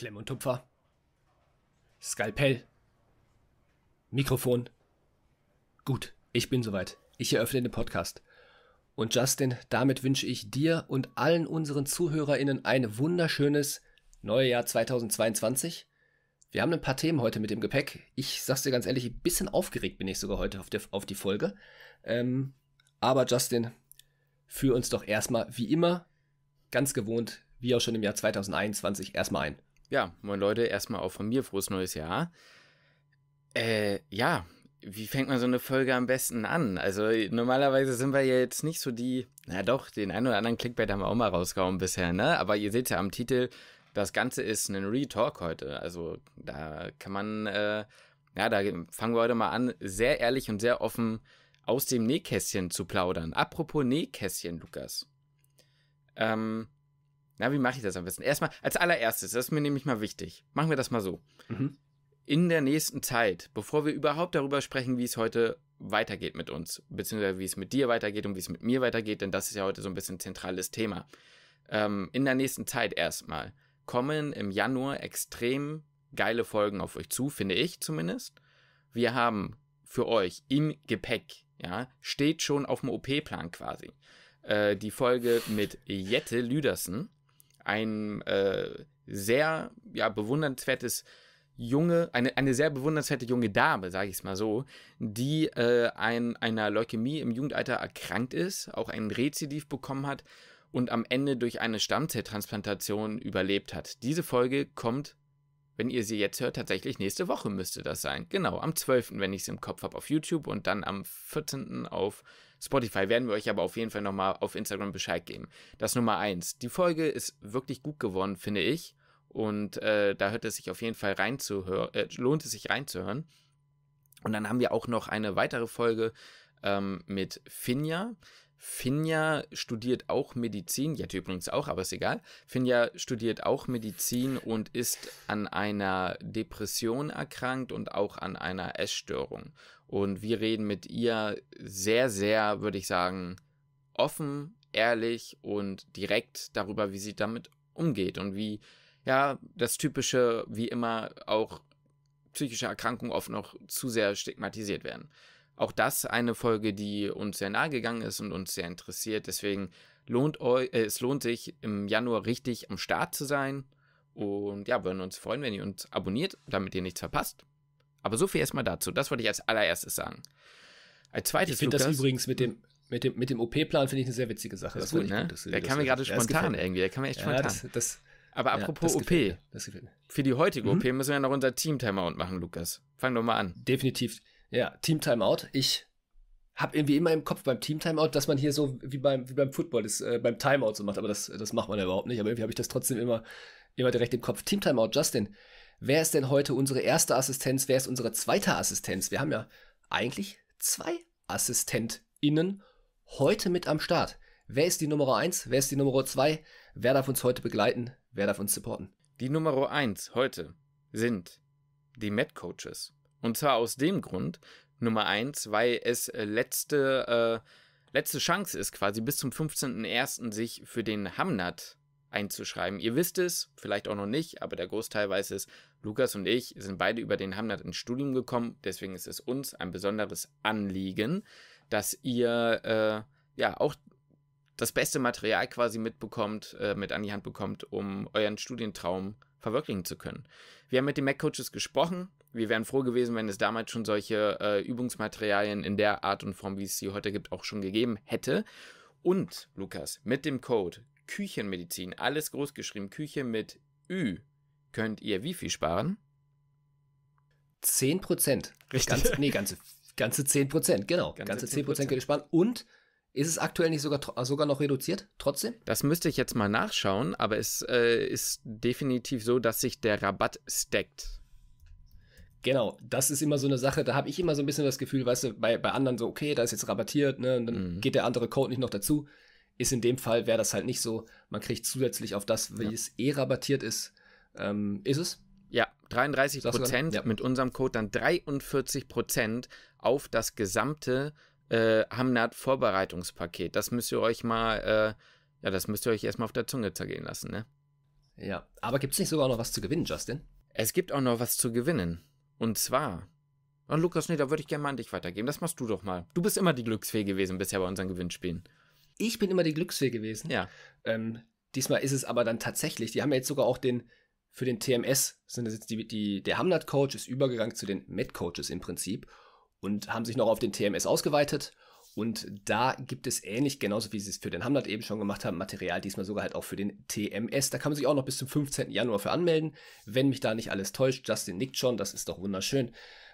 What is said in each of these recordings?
Klemm und Tupfer. Skalpell. Mikrofon. Gut, ich bin soweit. Ich eröffne den Podcast. Und Justin, damit wünsche ich dir und allen unseren ZuhörerInnen ein wunderschönes neues Jahr 2022. Wir haben ein paar Themen heute mit dem Gepäck. Ich sag's dir ganz ehrlich, ein bisschen aufgeregt bin ich sogar heute auf die, auf die Folge. Ähm, aber Justin, führ uns doch erstmal, wie immer, ganz gewohnt, wie auch schon im Jahr 2021, erstmal ein. Ja, moin Leute, erstmal auch von mir frohes neues Jahr. Äh, ja, wie fängt man so eine Folge am besten an? Also normalerweise sind wir ja jetzt nicht so die, na doch, den einen oder anderen Clickbait haben wir auch mal rausgehauen bisher, ne? Aber ihr seht ja am Titel, das Ganze ist ein Retalk heute. Also da kann man, äh, ja, da fangen wir heute mal an, sehr ehrlich und sehr offen aus dem Nähkästchen zu plaudern. Apropos Nähkästchen, Lukas. Ähm, na, wie mache ich das am besten? Erstmal, als allererstes, das ist mir nämlich mal wichtig. Machen wir das mal so. Mhm. In der nächsten Zeit, bevor wir überhaupt darüber sprechen, wie es heute weitergeht mit uns, beziehungsweise wie es mit dir weitergeht und wie es mit mir weitergeht, denn das ist ja heute so ein bisschen zentrales Thema. Ähm, in der nächsten Zeit erstmal kommen im Januar extrem geile Folgen auf euch zu, finde ich zumindest. Wir haben für euch im Gepäck, ja, steht schon auf dem OP-Plan quasi, äh, die Folge mit Jette Lüdersen ein äh, sehr ja, bewundernswertes junge, eine, eine sehr bewundernswerte junge Dame, sage ich es mal so, die äh, ein, einer Leukämie im Jugendalter erkrankt ist, auch ein Rezidiv bekommen hat und am Ende durch eine Stammzelltransplantation überlebt hat. Diese Folge kommt wenn ihr sie jetzt hört, tatsächlich nächste Woche müsste das sein. Genau, am 12., wenn ich es im Kopf habe, auf YouTube und dann am 14. auf Spotify. Werden wir euch aber auf jeden Fall nochmal auf Instagram Bescheid geben. Das Nummer 1. Die Folge ist wirklich gut geworden, finde ich. Und äh, da hört es sich auf jeden Fall reinzuhören, äh, lohnt es sich reinzuhören. Und dann haben wir auch noch eine weitere Folge ähm, mit Finja. Finja studiert auch Medizin, Jette übrigens auch, aber ist egal. Finja studiert auch Medizin und ist an einer Depression erkrankt und auch an einer Essstörung. Und wir reden mit ihr sehr, sehr, würde ich sagen, offen, ehrlich und direkt darüber, wie sie damit umgeht und wie, ja, das typische, wie immer, auch psychische Erkrankungen oft noch zu sehr stigmatisiert werden. Auch das eine Folge, die uns sehr nahe gegangen ist und uns sehr interessiert. Deswegen lohnt euch, äh, es lohnt sich im Januar richtig am Start zu sein. Und ja, würden uns freuen, wenn ihr uns abonniert, damit ihr nichts verpasst. Aber so viel erstmal dazu. Das wollte ich als allererstes sagen. Als zweites. Ich finde das übrigens mit dem, mit dem, mit dem OP-Plan finde ich eine sehr witzige Sache. Das, ist gut, ne? Gut, der kam mir gerade spontan irgendwie. Der kam mir echt ja, spontan. Das, das, Aber apropos ja, OP. Für die heutige mhm. OP müssen wir ja noch unser Team-Timeout machen, Lukas. Fang doch mal an. Definitiv. Ja, Team Timeout. Ich habe irgendwie immer im Kopf beim Team Timeout, dass man hier so wie beim, wie beim Football, das, äh, beim Timeout so macht, aber das, das macht man ja überhaupt nicht. Aber irgendwie habe ich das trotzdem immer, immer direkt im Kopf. Team Timeout, Justin, wer ist denn heute unsere erste Assistenz? Wer ist unsere zweite Assistenz? Wir haben ja eigentlich zwei AssistentInnen heute mit am Start. Wer ist die Nummer 1? Wer ist die Nummer 2? Wer darf uns heute begleiten? Wer darf uns supporten? Die Nummer 1 heute sind die Med Coaches. Und zwar aus dem Grund, Nummer eins, weil es äh, letzte, äh, letzte Chance ist, quasi bis zum 15.01. sich für den Hamnat einzuschreiben. Ihr wisst es, vielleicht auch noch nicht, aber der Großteil weiß es. Lukas und ich sind beide über den Hamnat ins Studium gekommen, deswegen ist es uns ein besonderes Anliegen, dass ihr äh, ja auch das beste Material quasi mitbekommt, äh, mit an die Hand bekommt, um euren Studientraum verwirklichen zu können. Wir haben mit den Mac Coaches gesprochen, wir wären froh gewesen, wenn es damals schon solche äh, Übungsmaterialien in der Art und Form, wie es sie heute gibt, auch schon gegeben hätte. Und, Lukas, mit dem Code Küchenmedizin, alles groß geschrieben, Küche mit Ü, könnt ihr wie viel sparen? 10 Prozent. Richtig. Ganz, nee, ganze, ganze 10 Prozent, genau. Ganze, ganze 10 Prozent könnt ihr sparen. Und ist es aktuell nicht sogar, sogar noch reduziert, trotzdem? Das müsste ich jetzt mal nachschauen, aber es äh, ist definitiv so, dass sich der Rabatt stackt. Genau, das ist immer so eine Sache, da habe ich immer so ein bisschen das Gefühl, weißt du, bei, bei anderen so, okay, da ist jetzt rabattiert, ne, und dann mhm. geht der andere Code nicht noch dazu. Ist in dem Fall, wäre das halt nicht so. Man kriegt zusätzlich auf das, wie ja. es eh rabattiert ist, ähm, ist es? Ja, 33 Prozent ja. mit unserem Code dann 43 Prozent auf das gesamte äh, Hamnat Vorbereitungspaket. Das müsst ihr euch mal, äh, ja, das müsst ihr euch erstmal auf der Zunge zergehen lassen, ne? Ja, aber gibt es nicht sogar noch was zu gewinnen, Justin? Es gibt auch noch was zu gewinnen. Und zwar, oh Lukas, nee, da würde ich gerne mal an dich weitergeben. Das machst du doch mal. Du bist immer die Glücksfee gewesen bisher bei unseren Gewinnspielen. Ich bin immer die Glücksfee gewesen. Ja. Ähm, diesmal ist es aber dann tatsächlich, die haben ja jetzt sogar auch den, für den TMS sind das jetzt die, die der Hamlet Coach ist übergegangen zu den Med Coaches im Prinzip und haben sich noch auf den TMS ausgeweitet und da gibt es ähnlich, genauso wie sie es für den Hamlet eben schon gemacht haben, Material diesmal sogar halt auch für den TMS. Da kann man sich auch noch bis zum 15. Januar für anmelden. Wenn mich da nicht alles täuscht, Justin nickt schon, das ist doch wunderschön.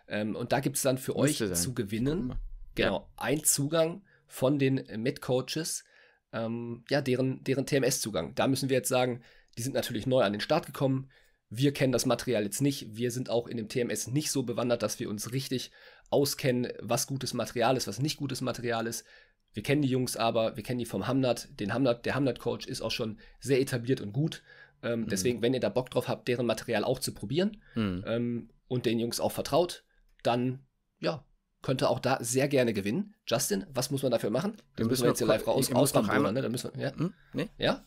Ähm, und da gibt es dann für Müsste euch sein. zu gewinnen, ja. genau, ein Zugang von den Med-Coaches, ähm, ja, deren, deren TMS-Zugang. Da müssen wir jetzt sagen, die sind natürlich neu an den Start gekommen wir kennen das Material jetzt nicht. Wir sind auch in dem TMS nicht so bewandert, dass wir uns richtig auskennen, was gutes Material ist, was nicht gutes Material ist. Wir kennen die Jungs aber, wir kennen die vom Hamnat. Den Hamnat der Hamnat-Coach ist auch schon sehr etabliert und gut. Ähm, mhm. Deswegen, wenn ihr da Bock drauf habt, deren Material auch zu probieren mhm. ähm, und den Jungs auch vertraut, dann ja, ihr auch da sehr gerne gewinnen. Justin, was muss man dafür machen? Das müssen wir jetzt hier live raus, ausbauen, ne? Da müssen wir, ja? Hm? Nee? ja?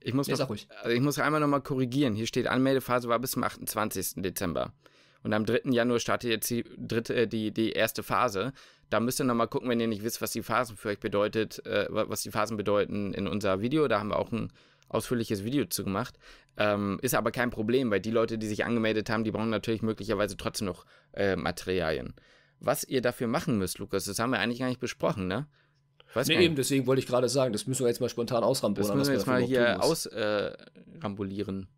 Ich muss, noch, also ich muss einmal nochmal korrigieren. Hier steht, Anmeldephase war bis zum 28. Dezember. Und am 3. Januar startet jetzt die, dritte, äh, die, die erste Phase. Da müsst ihr nochmal gucken, wenn ihr nicht wisst, was die Phasen für euch bedeutet, äh, was die Phasen bedeuten in unser Video. Da haben wir auch ein ausführliches Video zu gemacht. Ähm, ist aber kein Problem, weil die Leute, die sich angemeldet haben, die brauchen natürlich möglicherweise trotzdem noch äh, Materialien. Was ihr dafür machen müsst, Lukas, das haben wir eigentlich gar nicht besprochen, ne? Weiß nee, eben, deswegen wollte ich gerade sagen, das müssen wir jetzt mal spontan ausrambulieren. Das müssen wir jetzt mal hier ausrambulieren.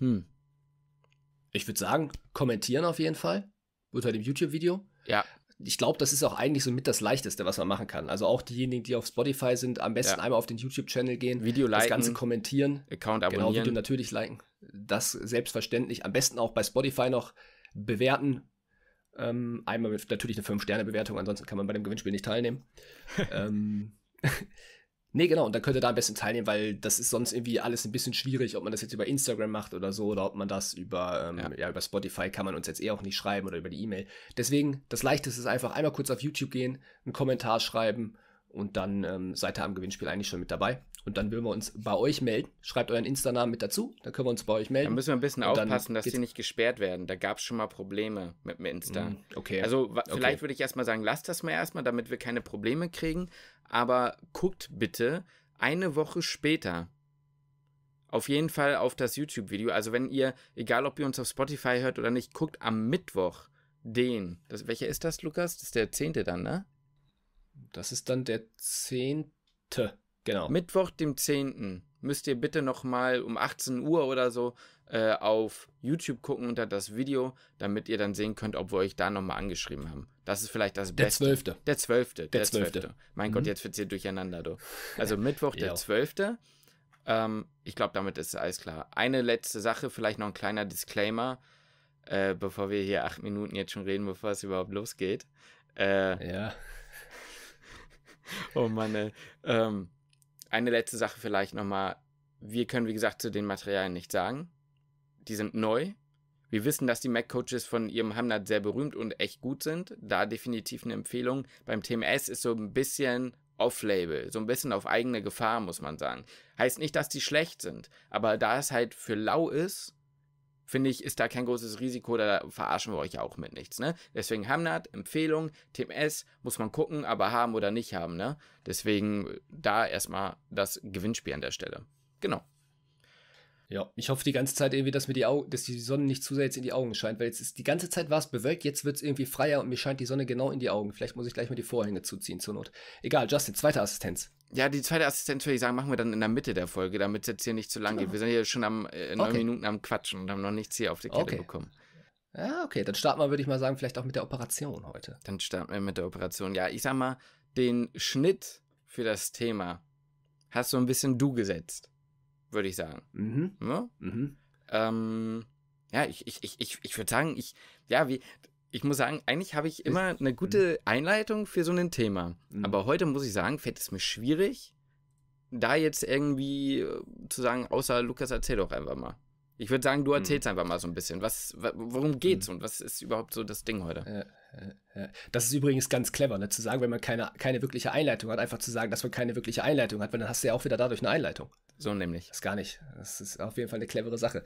Äh, hm. Ich würde sagen, kommentieren auf jeden Fall unter dem YouTube-Video. Ja. Ich glaube, das ist auch eigentlich so mit das Leichteste, was man machen kann. Also auch diejenigen, die auf Spotify sind, am besten ja. einmal auf den YouTube-Channel gehen, Video liken, das Ganze kommentieren, Account genau, abonnieren. Genau, Video natürlich liken. Das selbstverständlich. Am besten auch bei Spotify noch bewerten, ähm, einmal mit natürlich eine 5-Sterne-Bewertung, ansonsten kann man bei dem Gewinnspiel nicht teilnehmen. ähm, Nee, genau, und dann könnt ihr da am besten teilnehmen, weil das ist sonst irgendwie alles ein bisschen schwierig, ob man das jetzt über Instagram macht oder so, oder ob man das über, ähm, ja. ja. über Spotify kann man uns jetzt eh auch nicht schreiben oder über die E-Mail. Deswegen, das Leichteste ist einfach einmal kurz auf YouTube gehen, einen Kommentar schreiben und dann ähm, seid ihr am Gewinnspiel eigentlich schon mit dabei. Und dann würden wir uns bei euch melden. Schreibt euren Insta-Namen mit dazu, dann können wir uns bei euch melden. Da müssen wir ein bisschen aufpassen, dass die nicht gesperrt werden. Da gab es schon mal Probleme mit dem Insta. Hm, okay. Also okay. vielleicht würde ich erstmal sagen, lasst das mal erstmal, damit wir keine Probleme kriegen. Aber guckt bitte eine Woche später auf jeden Fall auf das YouTube-Video. Also wenn ihr, egal ob ihr uns auf Spotify hört oder nicht, guckt am Mittwoch den. Das, welcher ist das, Lukas? Das ist der zehnte dann, ne? Das ist dann der zehnte. Genau. Mittwoch, dem 10. müsst ihr bitte nochmal um 18 Uhr oder so äh, auf YouTube gucken unter das Video, damit ihr dann sehen könnt, ob wir euch da nochmal angeschrieben haben. Das ist vielleicht das der Beste. Zwölfte. Der 12. Der 12. Der 12. Mein mhm. Gott, jetzt wird es hier durcheinander. Du. Also Mittwoch, der 12. Ähm, ich glaube, damit ist alles klar. Eine letzte Sache, vielleicht noch ein kleiner Disclaimer, äh, bevor wir hier acht Minuten jetzt schon reden, bevor es überhaupt losgeht. Äh, ja. oh Mann, ey. Ähm, eine letzte Sache vielleicht nochmal. Wir können, wie gesagt, zu den Materialien nichts sagen. Die sind neu. Wir wissen, dass die Mac-Coaches von ihrem Hamnat sehr berühmt und echt gut sind. Da definitiv eine Empfehlung. Beim TMS ist so ein bisschen off-Label, so ein bisschen auf eigene Gefahr, muss man sagen. Heißt nicht, dass die schlecht sind, aber da es halt für lau ist, finde ich, ist da kein großes Risiko, da verarschen wir euch auch mit nichts, ne? Deswegen Hamnat, Empfehlung, TMS, muss man gucken, aber haben oder nicht haben, ne? Deswegen da erstmal das Gewinnspiel an der Stelle. Genau. Ja, ich hoffe die ganze Zeit irgendwie, dass mir die Augen, dass die Sonne nicht zu sehr jetzt in die Augen scheint, weil jetzt ist die ganze Zeit war es bewölkt, jetzt wird es irgendwie freier und mir scheint die Sonne genau in die Augen. Vielleicht muss ich gleich mal die Vorhänge zuziehen zur Not. Egal, Justin, zweite Assistenz. Ja, die zweite Assistenz würde ich sagen, machen wir dann in der Mitte der Folge, damit es jetzt hier nicht zu lang genau. geht. Wir sind hier schon am äh, neun okay. Minuten am Quatschen und haben noch nichts hier auf die Kette okay. bekommen. Ja, okay, dann starten wir, würde ich mal sagen, vielleicht auch mit der Operation heute. Dann starten wir mit der Operation. Ja, ich sag mal, den Schnitt für das Thema hast du ein bisschen du gesetzt würde ich sagen. Mhm. Ja? Ne? Mhm. Ähm, ja, ich, ich, ich, ich, ich würde sagen, ich, ja, wie, ich muss sagen, eigentlich habe ich immer eine gute mhm. Einleitung für so ein Thema. Mhm. Aber heute muss ich sagen, fällt es mir schwierig, da jetzt irgendwie äh, zu sagen, außer Lukas, erzähl doch einfach mal. Ich würde sagen, du mhm. erzählst mhm. einfach mal so ein bisschen. Was, worum geht's mhm. und was ist überhaupt so das Ding heute? Äh, äh, äh. Das ist übrigens ganz clever, ne? zu sagen, wenn man keine, keine wirkliche Einleitung hat, einfach zu sagen, dass man keine wirkliche Einleitung hat, weil dann hast du ja auch wieder dadurch eine Einleitung. So nämlich. Das gar nicht. Das ist auf jeden Fall eine clevere Sache.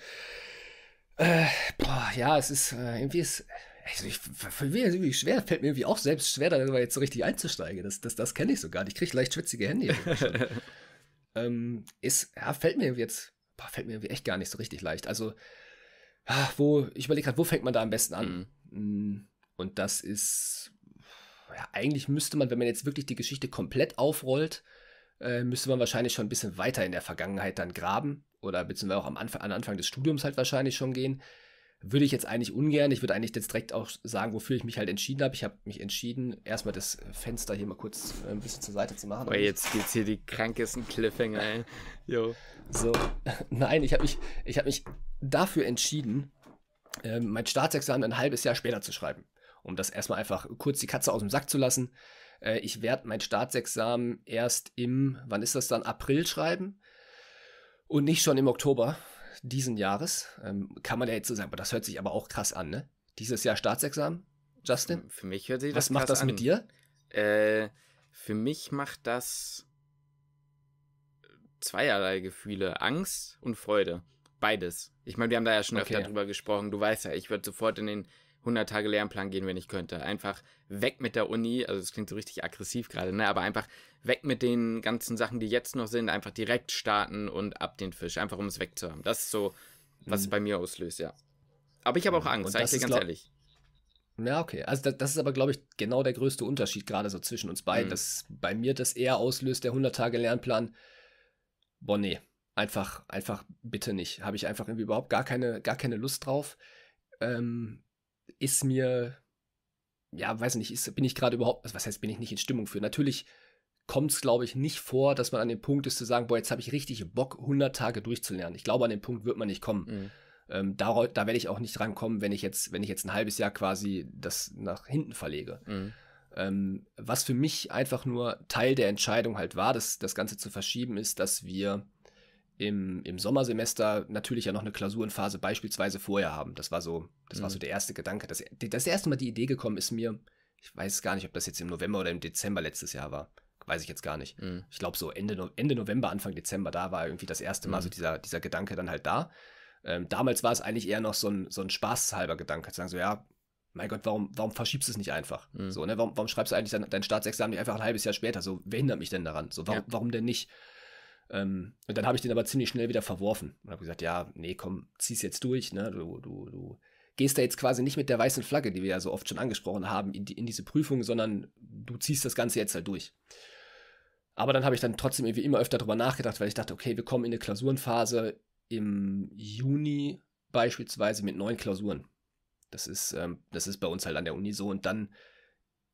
Äh, boah, ja, es ist äh, irgendwie ist. Also ich, für mich ist irgendwie schwer, fällt mir irgendwie auch selbst schwer, da jetzt so richtig einzusteigen. Das, das, das kenne ich so gar nicht. Ich kriege leicht schwitzige Handy. ähm, ist, ja, fällt mir jetzt, boah, fällt mir irgendwie echt gar nicht so richtig leicht. Also, ach, wo, ich überlege gerade, wo fängt man da am besten an? Mhm. Hm, und das ist, ja, eigentlich müsste man, wenn man jetzt wirklich die Geschichte komplett aufrollt, äh, müsste man wahrscheinlich schon ein bisschen weiter in der Vergangenheit dann graben oder beziehungsweise auch am Anfang, am Anfang des Studiums halt wahrscheinlich schon gehen. Würde ich jetzt eigentlich ungern. Ich würde eigentlich jetzt direkt auch sagen, wofür ich mich halt entschieden habe. Ich habe mich entschieden, erstmal das Fenster hier mal kurz äh, ein bisschen zur Seite zu machen. Boah, jetzt geht's hier die krankesten Cliffhanger, ey. Jo. So, nein, ich habe mich, hab mich dafür entschieden, ähm, mein Staatsexamen ein halbes Jahr später zu schreiben um das erstmal einfach kurz die Katze aus dem Sack zu lassen äh, ich werde mein Staatsexamen erst im, wann ist das dann, April schreiben und nicht schon im Oktober diesen Jahres. Ähm, kann man ja jetzt so sagen, aber das hört sich aber auch krass an, ne? Dieses Jahr Staatsexamen, Justin? Für mich hört sich das krass an. Was macht das an. mit dir? Äh, für mich macht das zweierlei Gefühle, Angst und Freude. Beides. Ich meine, wir haben da ja schon okay. öfter drüber gesprochen. Du weißt ja, ich würde sofort in den 100 Tage Lernplan gehen, wenn ich könnte. Einfach weg mit der Uni, also das klingt so richtig aggressiv gerade, ne? aber einfach weg mit den ganzen Sachen, die jetzt noch sind, einfach direkt starten und ab den Fisch, einfach um es wegzuhaben. Das ist so, was mhm. es bei mir auslöst, ja. Aber ich habe auch mhm. Angst, sag ich dir ganz ehrlich. Ja, okay. Also das, das ist aber, glaube ich, genau der größte Unterschied gerade so zwischen uns beiden, mhm. dass bei mir das eher auslöst, der 100-Tage-Lernplan. Boah, nee, einfach, einfach bitte nicht. Habe ich einfach irgendwie überhaupt gar keine, gar keine Lust drauf. Ähm, ist mir, ja, weiß nicht, ist, bin ich gerade überhaupt, also was heißt, bin ich nicht in Stimmung für? Natürlich kommt es, glaube ich, nicht vor, dass man an dem Punkt ist zu sagen, boah, jetzt habe ich richtig Bock, 100 Tage durchzulernen. Ich glaube, an dem Punkt wird man nicht kommen. Mhm. Ähm, da, da werde ich auch nicht dran kommen, wenn ich jetzt, wenn ich jetzt ein halbes Jahr quasi das nach hinten verlege. Mhm. Ähm, was für mich einfach nur Teil der Entscheidung halt war, das, das Ganze zu verschieben, ist, dass wir im, im Sommersemester natürlich ja noch eine Klausurenphase beispielsweise vorher haben. Das war so, das mhm. war so mhm. der erste Gedanke. Das, das erste Mal die Idee gekommen ist mir, ich weiß gar nicht, ob das jetzt im November oder im Dezember letztes Jahr war. Weiß ich jetzt gar nicht. Mhm. Ich glaube, so Ende, Ende November, Anfang Dezember, da war irgendwie das erste Mal mhm. so dieser, dieser Gedanke dann halt da. Ähm, damals war es eigentlich eher noch so ein, so ein spaßhalber Gedanke, zu sagen so, ja, mein Gott, warum, warum verschiebst du es nicht einfach? Mhm. So, ne? warum, warum schreibst du eigentlich dein, dein Staatsexamen nicht einfach ein halbes Jahr später? So, wer hindert mich denn daran? So, warum, ja. warum denn nicht? Ähm, und dann habe ich den aber ziemlich schnell wieder verworfen und habe gesagt, ja, nee, komm, zieh's jetzt durch, ne? Du, du, du gehst da jetzt quasi nicht mit der weißen Flagge, die wir ja so oft schon angesprochen haben, in, die, in diese Prüfung, sondern du ziehst das Ganze jetzt halt durch. Aber dann habe ich dann trotzdem irgendwie immer öfter darüber nachgedacht, weil ich dachte, okay, wir kommen in eine Klausurenphase im Juni beispielsweise mit neun Klausuren. Das ist, ähm, das ist bei uns halt an der Uni so. Und dann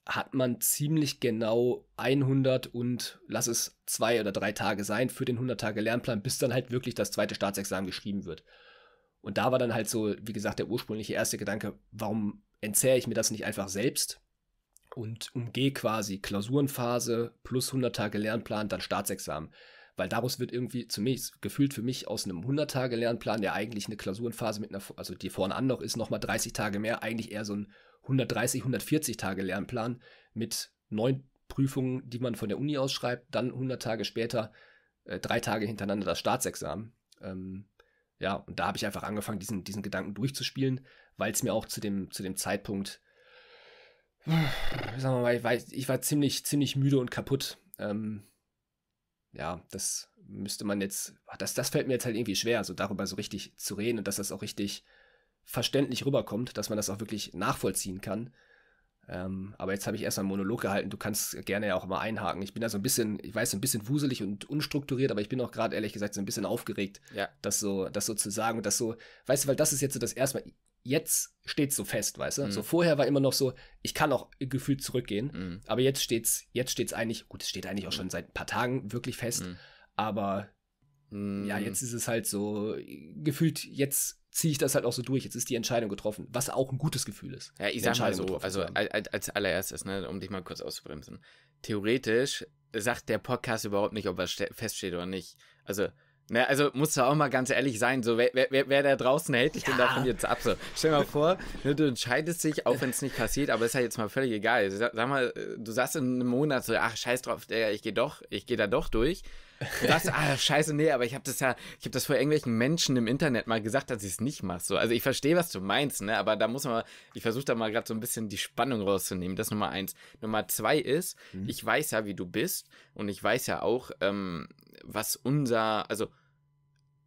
hat man ziemlich genau 100 und lass es zwei oder drei Tage sein für den 100-Tage-Lernplan, bis dann halt wirklich das zweite Staatsexamen geschrieben wird. Und da war dann halt so, wie gesagt, der ursprüngliche erste Gedanke, warum entzähre ich mir das nicht einfach selbst und umgehe quasi Klausurenphase plus 100-Tage-Lernplan, dann Staatsexamen. Weil daraus wird irgendwie zumindest gefühlt für mich aus einem 100-Tage-Lernplan, der eigentlich eine Klausurenphase mit einer, also die vorne an noch ist, nochmal 30 Tage mehr, eigentlich eher so ein 130, 140 Tage Lernplan mit neun Prüfungen, die man von der Uni ausschreibt, dann 100 Tage später äh, drei Tage hintereinander das Staatsexamen. Ähm, ja, und da habe ich einfach angefangen, diesen, diesen Gedanken durchzuspielen, weil es mir auch zu dem, zu dem Zeitpunkt, sagen wir mal, ich war, ich war ziemlich, ziemlich müde und kaputt. Ähm, ja, das müsste man jetzt, das, das fällt mir jetzt halt irgendwie schwer, so darüber so richtig zu reden und dass das auch richtig verständlich rüberkommt, dass man das auch wirklich nachvollziehen kann. Ähm, aber jetzt habe ich erstmal einen Monolog gehalten. Du kannst gerne ja auch mal einhaken. Ich bin da so ein bisschen, ich weiß, ein bisschen wuselig und unstrukturiert, aber ich bin auch gerade ehrlich gesagt so ein bisschen aufgeregt, ja. das so, das so zu sagen und das so, weißt du, weil das ist jetzt so das erste Mal. Jetzt steht es so fest, weißt du? Mhm. So vorher war immer noch so, ich kann auch gefühlt zurückgehen, mhm. aber jetzt steht's, jetzt steht's eigentlich, gut, es steht eigentlich auch mhm. schon seit ein paar Tagen wirklich fest, mhm. aber mhm. ja, jetzt ist es halt so gefühlt jetzt ziehe ich das halt auch so durch. Jetzt ist die Entscheidung getroffen, was auch ein gutes Gefühl ist. Ja, ich sag mal so, also als allererstes, ne, um dich mal kurz auszubremsen. Theoretisch sagt der Podcast überhaupt nicht, ob was feststeht oder nicht. Also, na, ne, also muss da auch mal ganz ehrlich sein, so wer, wer, wer da draußen hält dich ja. denn davon jetzt ab? So, stell mal vor, ne, du entscheidest dich, auch wenn es nicht passiert, aber ist ja halt jetzt mal völlig egal. Sag, sag, mal, äh, du sagst in einem Monat so, ach scheiß drauf, ich gehe doch, ich gehe da doch durch. Was? ah, scheiße, nee, aber ich habe das ja, ich habe das vor irgendwelchen Menschen im Internet mal gesagt, dass ich es nicht mache. So. Also ich verstehe, was du meinst, ne? Aber da muss man, ich versuche da mal gerade so ein bisschen die Spannung rauszunehmen. Das Nummer eins. Nummer zwei ist, mhm. ich weiß ja, wie du bist und ich weiß ja auch, ähm, was unser, also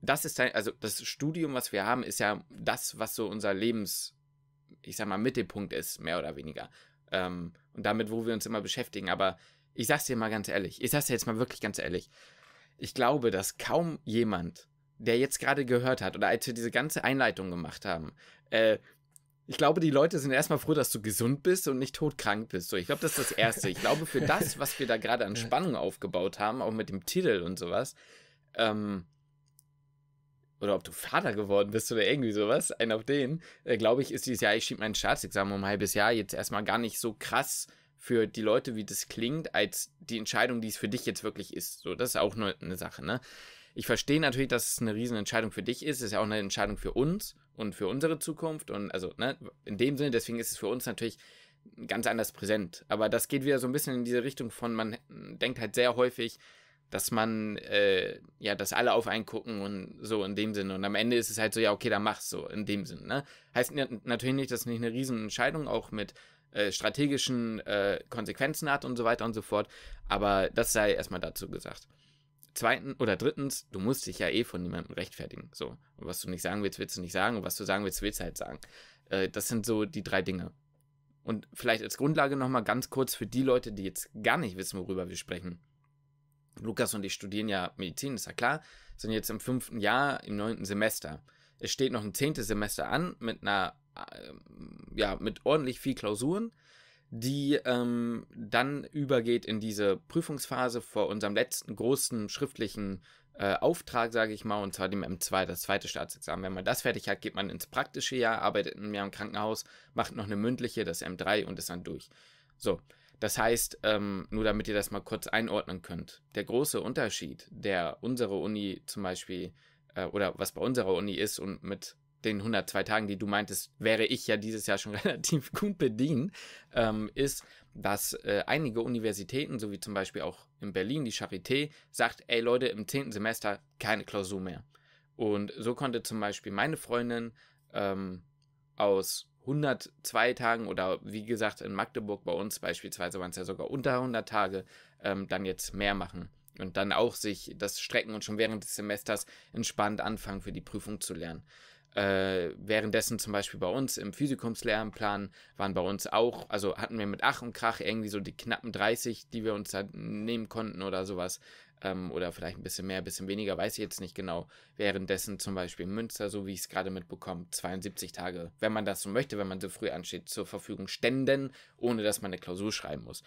das ist dein, also das Studium, was wir haben, ist ja das, was so unser Lebens, ich sag mal, Mittelpunkt ist, mehr oder weniger. Ähm, und damit, wo wir uns immer beschäftigen. Aber ich sag's dir mal ganz ehrlich, ich sag's dir jetzt mal wirklich ganz ehrlich ich glaube, dass kaum jemand, der jetzt gerade gehört hat oder als wir diese ganze Einleitung gemacht haben, äh, ich glaube, die Leute sind erstmal froh, dass du gesund bist und nicht todkrank bist. So, ich glaube, das ist das Erste. Ich glaube, für das, was wir da gerade an Spannung aufgebaut haben, auch mit dem Titel und sowas, ähm, oder ob du Vater geworden bist oder irgendwie sowas, einer auf den, äh, glaube ich, ist dieses Jahr, ich schiebe mein Staatsexamen um ein halbes Jahr jetzt erstmal gar nicht so krass für die Leute, wie das klingt, als die Entscheidung, die es für dich jetzt wirklich ist. So, das ist auch nur eine Sache, ne? Ich verstehe natürlich, dass es eine Riesenentscheidung für dich ist. Es ist ja auch eine Entscheidung für uns und für unsere Zukunft. Und also, ne, in dem Sinne, deswegen ist es für uns natürlich ganz anders präsent. Aber das geht wieder so ein bisschen in diese Richtung von, man denkt halt sehr häufig, dass man, äh, ja, dass alle auf einen gucken und so in dem Sinne. Und am Ende ist es halt so, ja, okay, dann mach's so in dem Sinne. Ne? Heißt natürlich nicht, dass es nicht eine Riesenentscheidung auch mit äh, strategischen äh, Konsequenzen hat und so weiter und so fort. Aber das sei erstmal dazu gesagt. Zweitens oder drittens, du musst dich ja eh von niemandem rechtfertigen. So. Und was du nicht sagen willst, willst du nicht sagen. Und was du sagen willst, willst du halt sagen. Äh, das sind so die drei Dinge. Und vielleicht als Grundlage nochmal ganz kurz für die Leute, die jetzt gar nicht wissen, worüber wir sprechen. Lukas und ich studieren ja Medizin, ist ja klar, sind jetzt im fünften Jahr, im neunten Semester. Es steht noch ein zehntes Semester an mit einer ja, mit ordentlich viel Klausuren, die ähm, dann übergeht in diese Prüfungsphase vor unserem letzten großen schriftlichen äh, Auftrag, sage ich mal, und zwar dem M2, das zweite Staatsexamen. Wenn man das fertig hat, geht man ins praktische Jahr, arbeitet ein Jahr im Krankenhaus, macht noch eine mündliche, das M3 und ist dann durch. So, das heißt, ähm, nur damit ihr das mal kurz einordnen könnt, der große Unterschied, der unsere Uni zum Beispiel äh, oder was bei unserer Uni ist und mit den 102 Tagen, die du meintest, wäre ich ja dieses Jahr schon relativ gut bedient, ähm, ist, dass äh, einige Universitäten, so wie zum Beispiel auch in Berlin die Charité, sagt, ey Leute, im 10. Semester keine Klausur mehr. Und so konnte zum Beispiel meine Freundin ähm, aus 102 Tagen oder wie gesagt in Magdeburg bei uns beispielsweise waren es ja sogar unter 100 Tage, ähm, dann jetzt mehr machen und dann auch sich das strecken und schon während des Semesters entspannt anfangen für die Prüfung zu lernen. Äh, währenddessen zum Beispiel bei uns im Physikumslehrplan waren bei uns auch, also hatten wir mit Ach und Krach irgendwie so die knappen 30, die wir uns da halt nehmen konnten oder sowas. Ähm, oder vielleicht ein bisschen mehr, ein bisschen weniger, weiß ich jetzt nicht genau. Währenddessen zum Beispiel in Münster, so wie ich es gerade mitbekomme, 72 Tage, wenn man das so möchte, wenn man so früh ansteht, zur Verfügung ständen, ohne dass man eine Klausur schreiben muss.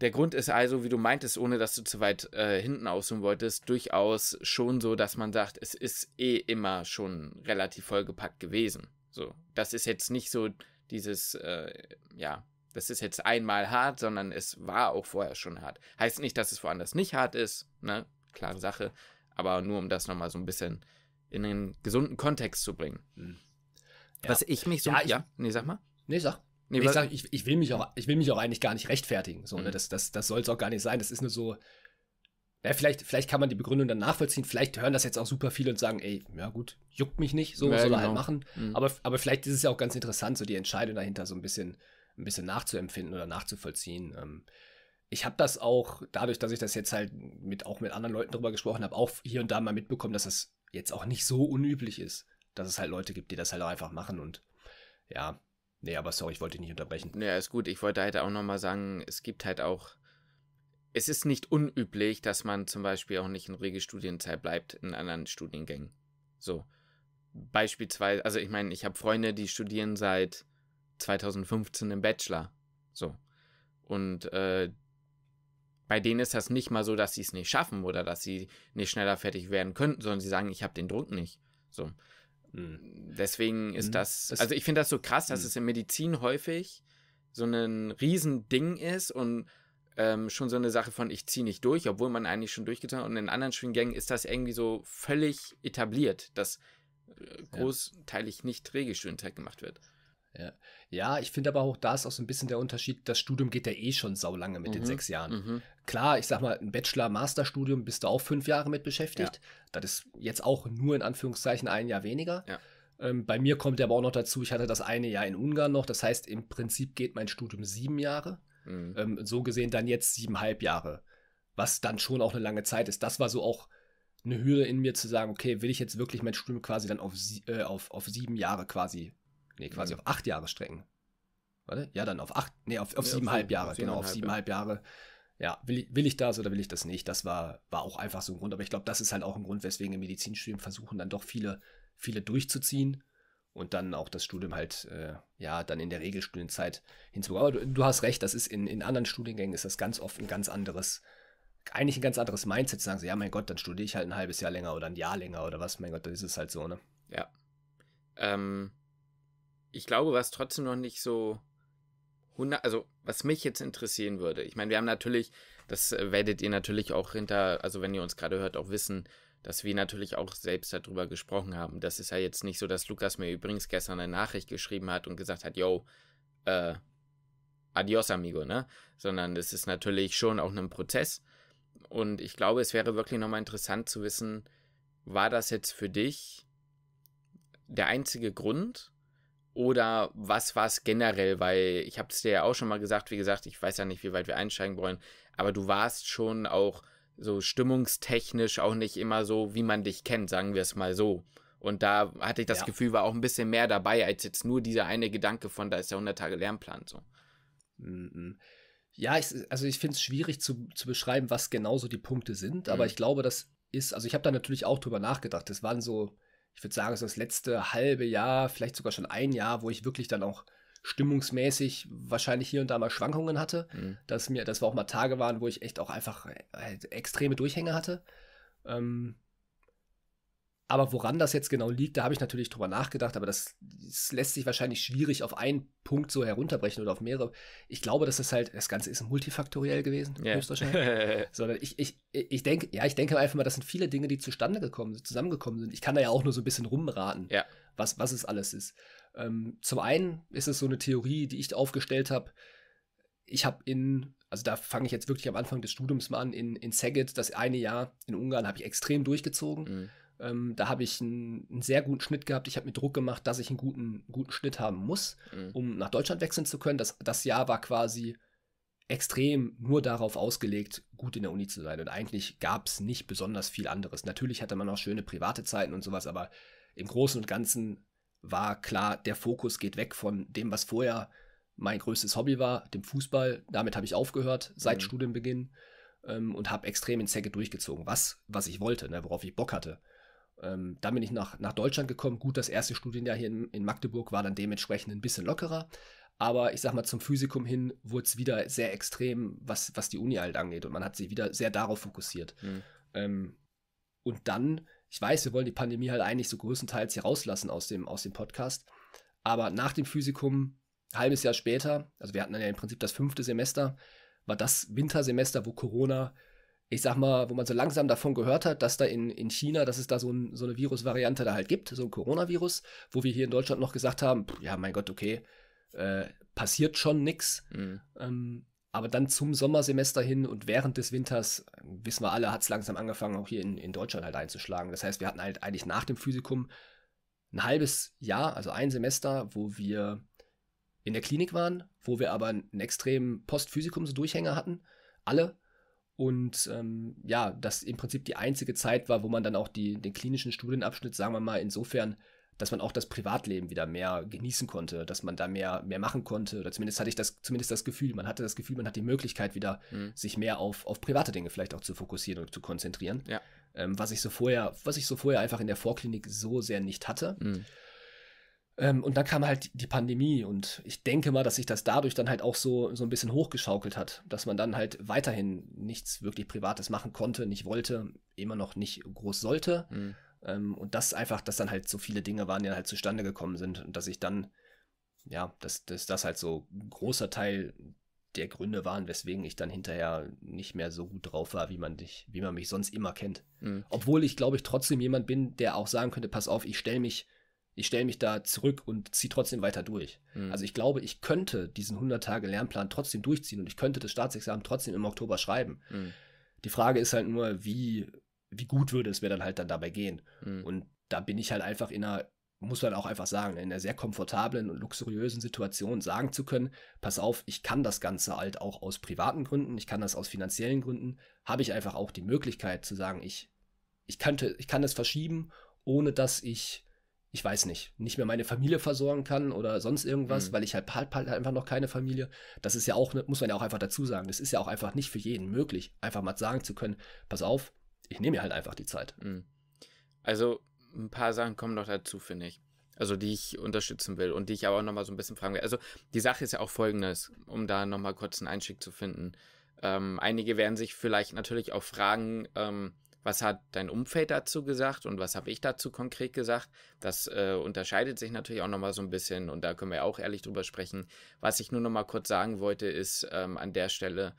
Der Grund ist also, wie du meintest, ohne dass du zu weit äh, hinten auszoomen wolltest, durchaus schon so, dass man sagt, es ist eh immer schon relativ vollgepackt gewesen. So, das ist jetzt nicht so dieses, äh, ja, das ist jetzt einmal hart, sondern es war auch vorher schon hart. Heißt nicht, dass es woanders nicht hart ist, ne? Klare Sache. Aber nur um das nochmal so ein bisschen in den gesunden Kontext zu bringen. Hm. Ja. Was ich mich so. Ja, ich, ja, nee, sag mal. Nee, sag. Nee, ich, sag, ich, ich, will mich auch, ich will mich auch eigentlich gar nicht rechtfertigen. So, ne? mhm. ne? Das, das, das soll es auch gar nicht sein. Das ist nur so. Ja, vielleicht, vielleicht kann man die Begründung dann nachvollziehen. Vielleicht hören das jetzt auch super viele und sagen, ey, ja gut, juckt mich nicht, so ja, soll er genau. halt machen. Mhm. Aber, aber vielleicht ist es ja auch ganz interessant, so die Entscheidung dahinter so ein bisschen, ein bisschen nachzuempfinden oder nachzuvollziehen. Ähm, ich habe das auch, dadurch, dass ich das jetzt halt mit, auch mit anderen Leuten drüber gesprochen habe, auch hier und da mal mitbekommen, dass das jetzt auch nicht so unüblich ist, dass es halt Leute gibt, die das halt auch einfach machen und ja, Nee, aber sorry, ich wollte dich nicht unterbrechen. Ja, ist gut. Ich wollte halt auch nochmal sagen, es gibt halt auch, es ist nicht unüblich, dass man zum Beispiel auch nicht in Regelstudienzeit bleibt in anderen Studiengängen. So. Beispielsweise, also ich meine, ich habe Freunde, die studieren seit 2015 im Bachelor. So. Und äh, bei denen ist das nicht mal so, dass sie es nicht schaffen oder dass sie nicht schneller fertig werden könnten, sondern sie sagen, ich habe den Druck nicht. So. Hm. Deswegen ist mhm. das, also ich finde das so krass, dass hm. es in Medizin häufig so ein Riesending ist und ähm, schon so eine Sache von ich ziehe nicht durch, obwohl man eigentlich schon durchgetan hat. Und in anderen Schwinggängen ist das irgendwie so völlig etabliert, dass äh, großteilig nicht Regelstuhlentag gemacht wird. Ja, ja ich finde aber auch, da ist auch so ein bisschen der Unterschied, das Studium geht ja eh schon sau lange mit mhm. den sechs Jahren. Mhm. Klar, ich sag mal, ein bachelor masterstudium bist du auch fünf Jahre mit beschäftigt. Ja. Das ist jetzt auch nur in Anführungszeichen ein Jahr weniger. Ja. Ähm, bei mir kommt aber auch noch dazu, ich hatte das eine Jahr in Ungarn noch. Das heißt, im Prinzip geht mein Studium sieben Jahre. Mhm. Ähm, so gesehen dann jetzt siebeneinhalb Jahre. Was dann schon auch eine lange Zeit ist. Das war so auch eine Hürde in mir zu sagen, okay, will ich jetzt wirklich mein Studium quasi dann auf, sie, äh, auf, auf sieben Jahre quasi Nee, quasi mhm. auf acht Jahre strecken. Warte? Ja, dann auf acht, nee, auf, auf ja, siebeneinhalb Jahre, auf genau, auf siebeneinhalb Jahre. Ja, will, will ich das oder will ich das nicht? Das war, war auch einfach so ein Grund. Aber ich glaube, das ist halt auch ein Grund, weswegen im Medizinstudium versuchen dann doch viele, viele durchzuziehen und dann auch das Studium halt, äh, ja, dann in der Regelstudienzeit hinzubekommen. Aber du, du, hast recht, das ist in, in anderen Studiengängen ist das ganz oft ein ganz anderes, eigentlich ein ganz anderes Mindset, zu sagen so, ja, mein Gott, dann studiere ich halt ein halbes Jahr länger oder ein Jahr länger oder was, mein Gott, dann ist es halt so, ne? Ja. Ähm, ich glaube, was trotzdem noch nicht so 100, also was mich jetzt interessieren würde. Ich meine, wir haben natürlich, das äh, werdet ihr natürlich auch hinter, also wenn ihr uns gerade hört, auch wissen, dass wir natürlich auch selbst darüber gesprochen haben. Das ist ja jetzt nicht so, dass Lukas mir übrigens gestern eine Nachricht geschrieben hat und gesagt hat, yo, äh, adios amigo, ne? Sondern es ist natürlich schon auch ein Prozess. Und ich glaube, es wäre wirklich nochmal interessant zu wissen, war das jetzt für dich der einzige Grund, oder was war es generell? Weil ich habe es dir ja auch schon mal gesagt, wie gesagt, ich weiß ja nicht, wie weit wir einsteigen wollen, aber du warst schon auch so stimmungstechnisch auch nicht immer so, wie man dich kennt, sagen wir es mal so. Und da hatte ich das ja. Gefühl, war auch ein bisschen mehr dabei, als jetzt nur dieser eine Gedanke von, da ist der 100 Tage Lernplan so. Mhm. Ja, ich, also ich finde es schwierig zu, zu beschreiben, was genau so die Punkte sind, aber mhm. ich glaube, das ist, also ich habe da natürlich auch drüber nachgedacht. Das waren so, ich würde sagen, so das letzte halbe Jahr, vielleicht sogar schon ein Jahr, wo ich wirklich dann auch stimmungsmäßig wahrscheinlich hier und da mal Schwankungen hatte, mhm. dass mir, dass wir auch mal Tage waren, wo ich echt auch einfach äh, halt extreme Durchhänge hatte. Ähm, aber woran das jetzt genau liegt, da habe ich natürlich drüber nachgedacht, aber das, das, lässt sich wahrscheinlich schwierig auf einen Punkt so herunterbrechen oder auf mehrere. Ich glaube, dass das halt, das Ganze ist multifaktoriell gewesen, yeah. höchstwahrscheinlich. Sondern ich, ich, ich denke, ja, ich denke einfach mal, das sind viele Dinge, die zustande gekommen sind, zusammengekommen sind. Ich kann da ja auch nur so ein bisschen rumraten, yeah. was, was es alles ist. Ähm, zum einen ist es so eine Theorie, die ich aufgestellt habe. Ich habe in also da fange ich jetzt wirklich am Anfang des Studiums mal an, in, in Szeged, das eine Jahr in Ungarn, habe ich extrem durchgezogen. Mhm. Ähm, da habe ich einen, einen, sehr guten Schnitt gehabt. Ich habe mir Druck gemacht, dass ich einen guten, guten Schnitt haben muss, mhm. um nach Deutschland wechseln zu können. Das, das Jahr war quasi extrem nur darauf ausgelegt, gut in der Uni zu sein. Und eigentlich gab es nicht besonders viel anderes. Natürlich hatte man auch schöne private Zeiten und sowas, aber im Großen und Ganzen war klar, der Fokus geht weg von dem, was vorher mein größtes Hobby war, dem Fußball. Damit habe ich aufgehört seit mhm. Studienbeginn ähm, und habe extrem in Säcke durchgezogen, was, was ich wollte, ne, worauf ich Bock hatte. Ähm, dann bin ich nach, nach Deutschland gekommen. Gut, das erste Studienjahr hier in, in Magdeburg war dann dementsprechend ein bisschen lockerer. Aber ich sag mal, zum Physikum hin wurde es wieder sehr extrem, was, was die Uni halt angeht. Und man hat sich wieder sehr darauf fokussiert. Mhm. Ähm, und dann, ich weiß, wir wollen die Pandemie halt eigentlich so größtenteils hier rauslassen aus dem, aus dem Podcast. Aber nach dem Physikum, ein halbes Jahr später, also wir hatten dann ja im Prinzip das fünfte Semester, war das Wintersemester, wo Corona ich sag mal, wo man so langsam davon gehört hat, dass da in, in China, dass es da so, ein, so eine Virusvariante da halt gibt, so ein Coronavirus, wo wir hier in Deutschland noch gesagt haben, pff, ja, mein Gott, okay, äh, passiert schon nichts. Mhm. Ähm, aber dann zum Sommersemester hin und während des Winters, äh, wissen wir alle, hat es langsam angefangen, auch hier in, in Deutschland halt einzuschlagen. Das heißt, wir hatten halt eigentlich nach dem Physikum ein halbes Jahr, also ein Semester, wo wir in der Klinik waren, wo wir aber einen extremen Postphysikumsdurchhänger hatten, alle und ähm, ja, das im Prinzip die einzige Zeit war, wo man dann auch die, den klinischen Studienabschnitt, sagen wir mal, insofern, dass man auch das Privatleben wieder mehr genießen konnte, dass man da mehr, mehr machen konnte. Oder zumindest hatte ich das, zumindest das Gefühl, man hatte das Gefühl, man hat die Möglichkeit, wieder mhm. sich mehr auf, auf private Dinge vielleicht auch zu fokussieren und zu konzentrieren. Ja. Ähm, was ich so vorher, was ich so vorher einfach in der Vorklinik so sehr nicht hatte. Mhm. Ähm, und dann kam halt die Pandemie und ich denke mal, dass sich das dadurch dann halt auch so, so ein bisschen hochgeschaukelt hat, dass man dann halt weiterhin nichts wirklich Privates machen konnte, nicht wollte, immer noch nicht groß sollte. Mhm. Ähm, und das einfach, dass dann halt so viele Dinge waren, die dann halt zustande gekommen sind und dass ich dann, ja, dass, dass das halt so ein großer Teil der Gründe waren, weswegen ich dann hinterher nicht mehr so gut drauf war, wie man dich, wie man mich sonst immer kennt. Mhm. Obwohl ich, glaube ich, trotzdem jemand bin, der auch sagen könnte, pass auf, ich stelle mich ich stelle mich da zurück und ziehe trotzdem weiter durch. Mhm. Also ich glaube, ich könnte diesen 100-Tage-Lernplan trotzdem durchziehen und ich könnte das Staatsexamen trotzdem im Oktober schreiben. Mhm. Die Frage ist halt nur, wie, wie gut würde es mir dann halt dann dabei gehen. Mhm. Und da bin ich halt einfach in einer, muss man auch einfach sagen, in einer sehr komfortablen und luxuriösen Situation sagen zu können, pass auf, ich kann das Ganze halt auch aus privaten Gründen, ich kann das aus finanziellen Gründen, habe ich einfach auch die Möglichkeit zu sagen, ich, ich könnte, ich kann es verschieben, ohne dass ich ich weiß nicht, nicht mehr meine Familie versorgen kann oder sonst irgendwas, mhm. weil ich halt, halt, halt einfach noch keine Familie. Das ist ja auch, ne, muss man ja auch einfach dazu sagen, das ist ja auch einfach nicht für jeden möglich, einfach mal sagen zu können, pass auf, ich nehme mir halt einfach die Zeit. Mhm. Also ein paar Sachen kommen noch dazu, finde ich. Also die ich unterstützen will und die ich aber auch nochmal so ein bisschen fragen will. Also die Sache ist ja auch folgendes, um da nochmal kurz einen Einstieg zu finden. Ähm, einige werden sich vielleicht natürlich auch fragen, ähm, was hat dein Umfeld dazu gesagt und was habe ich dazu konkret gesagt. Das äh, unterscheidet sich natürlich auch nochmal so ein bisschen und da können wir auch ehrlich drüber sprechen. Was ich nur nochmal kurz sagen wollte, ist ähm, an der Stelle,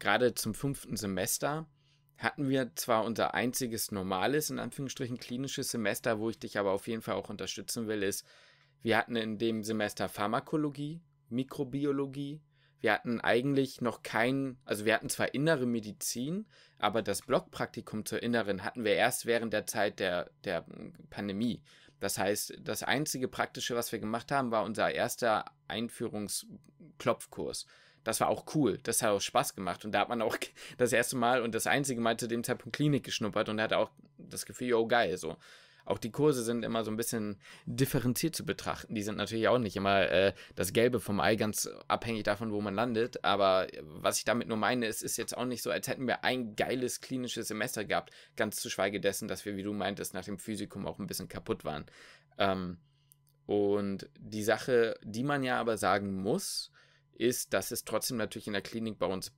gerade zum fünften Semester hatten wir zwar unser einziges normales, in Anführungsstrichen klinisches Semester, wo ich dich aber auf jeden Fall auch unterstützen will, ist, wir hatten in dem Semester Pharmakologie, Mikrobiologie, wir hatten eigentlich noch kein, also wir hatten zwar innere Medizin, aber das Blockpraktikum zur inneren hatten wir erst während der Zeit der, der hm, Pandemie. Das heißt, das einzige praktische, was wir gemacht haben, war unser erster Einführungsklopfkurs. Das war auch cool, das hat auch Spaß gemacht und da hat man auch das erste Mal und das einzige Mal zu dem Zeitpunkt Klinik geschnuppert und hat auch das Gefühl, oh geil, so auch die Kurse sind immer so ein bisschen differenziert zu betrachten. Die sind natürlich auch nicht immer äh, das Gelbe vom Ei, ganz abhängig davon, wo man landet. Aber äh, was ich damit nur meine, ist, ist jetzt auch nicht so, als hätten wir ein geiles klinisches Semester gehabt. Ganz zu schweige dessen, dass wir, wie du meintest, nach dem Physikum auch ein bisschen kaputt waren. Ähm, und die Sache, die man ja aber sagen muss, ist, dass es trotzdem natürlich in der Klinik bei uns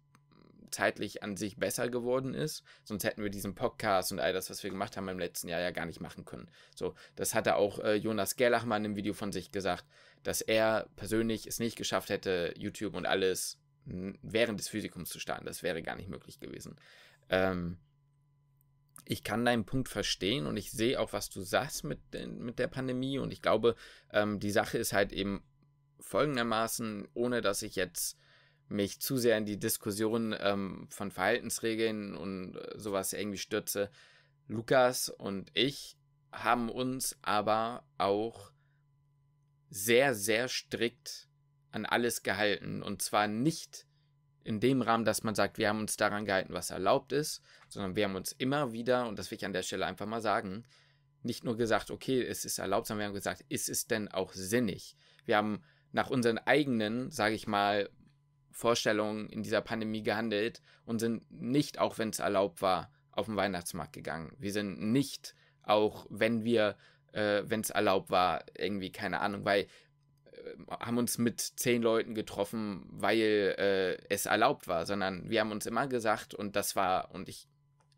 zeitlich an sich besser geworden ist. Sonst hätten wir diesen Podcast und all das, was wir gemacht haben im letzten Jahr, ja gar nicht machen können. So, das hatte auch äh, Jonas Gerlachmann im Video von sich gesagt, dass er persönlich es nicht geschafft hätte, YouTube und alles während des Physikums zu starten. Das wäre gar nicht möglich gewesen. Ähm, ich kann deinen Punkt verstehen und ich sehe auch, was du sagst mit, mit der Pandemie. Und ich glaube, ähm, die Sache ist halt eben folgendermaßen, ohne dass ich jetzt mich zu sehr in die Diskussion ähm, von Verhaltensregeln und äh, sowas irgendwie stürze. Lukas und ich haben uns aber auch sehr, sehr strikt an alles gehalten. Und zwar nicht in dem Rahmen, dass man sagt, wir haben uns daran gehalten, was erlaubt ist, sondern wir haben uns immer wieder, und das will ich an der Stelle einfach mal sagen, nicht nur gesagt, okay, es ist erlaubt, sondern wir haben gesagt, ist es denn auch sinnig? Wir haben nach unseren eigenen, sage ich mal, Vorstellungen in dieser Pandemie gehandelt und sind nicht, auch wenn es erlaubt war, auf den Weihnachtsmarkt gegangen. Wir sind nicht, auch wenn wir, äh, wenn es erlaubt war, irgendwie keine Ahnung, weil äh, haben uns mit zehn Leuten getroffen, weil äh, es erlaubt war, sondern wir haben uns immer gesagt und das war und ich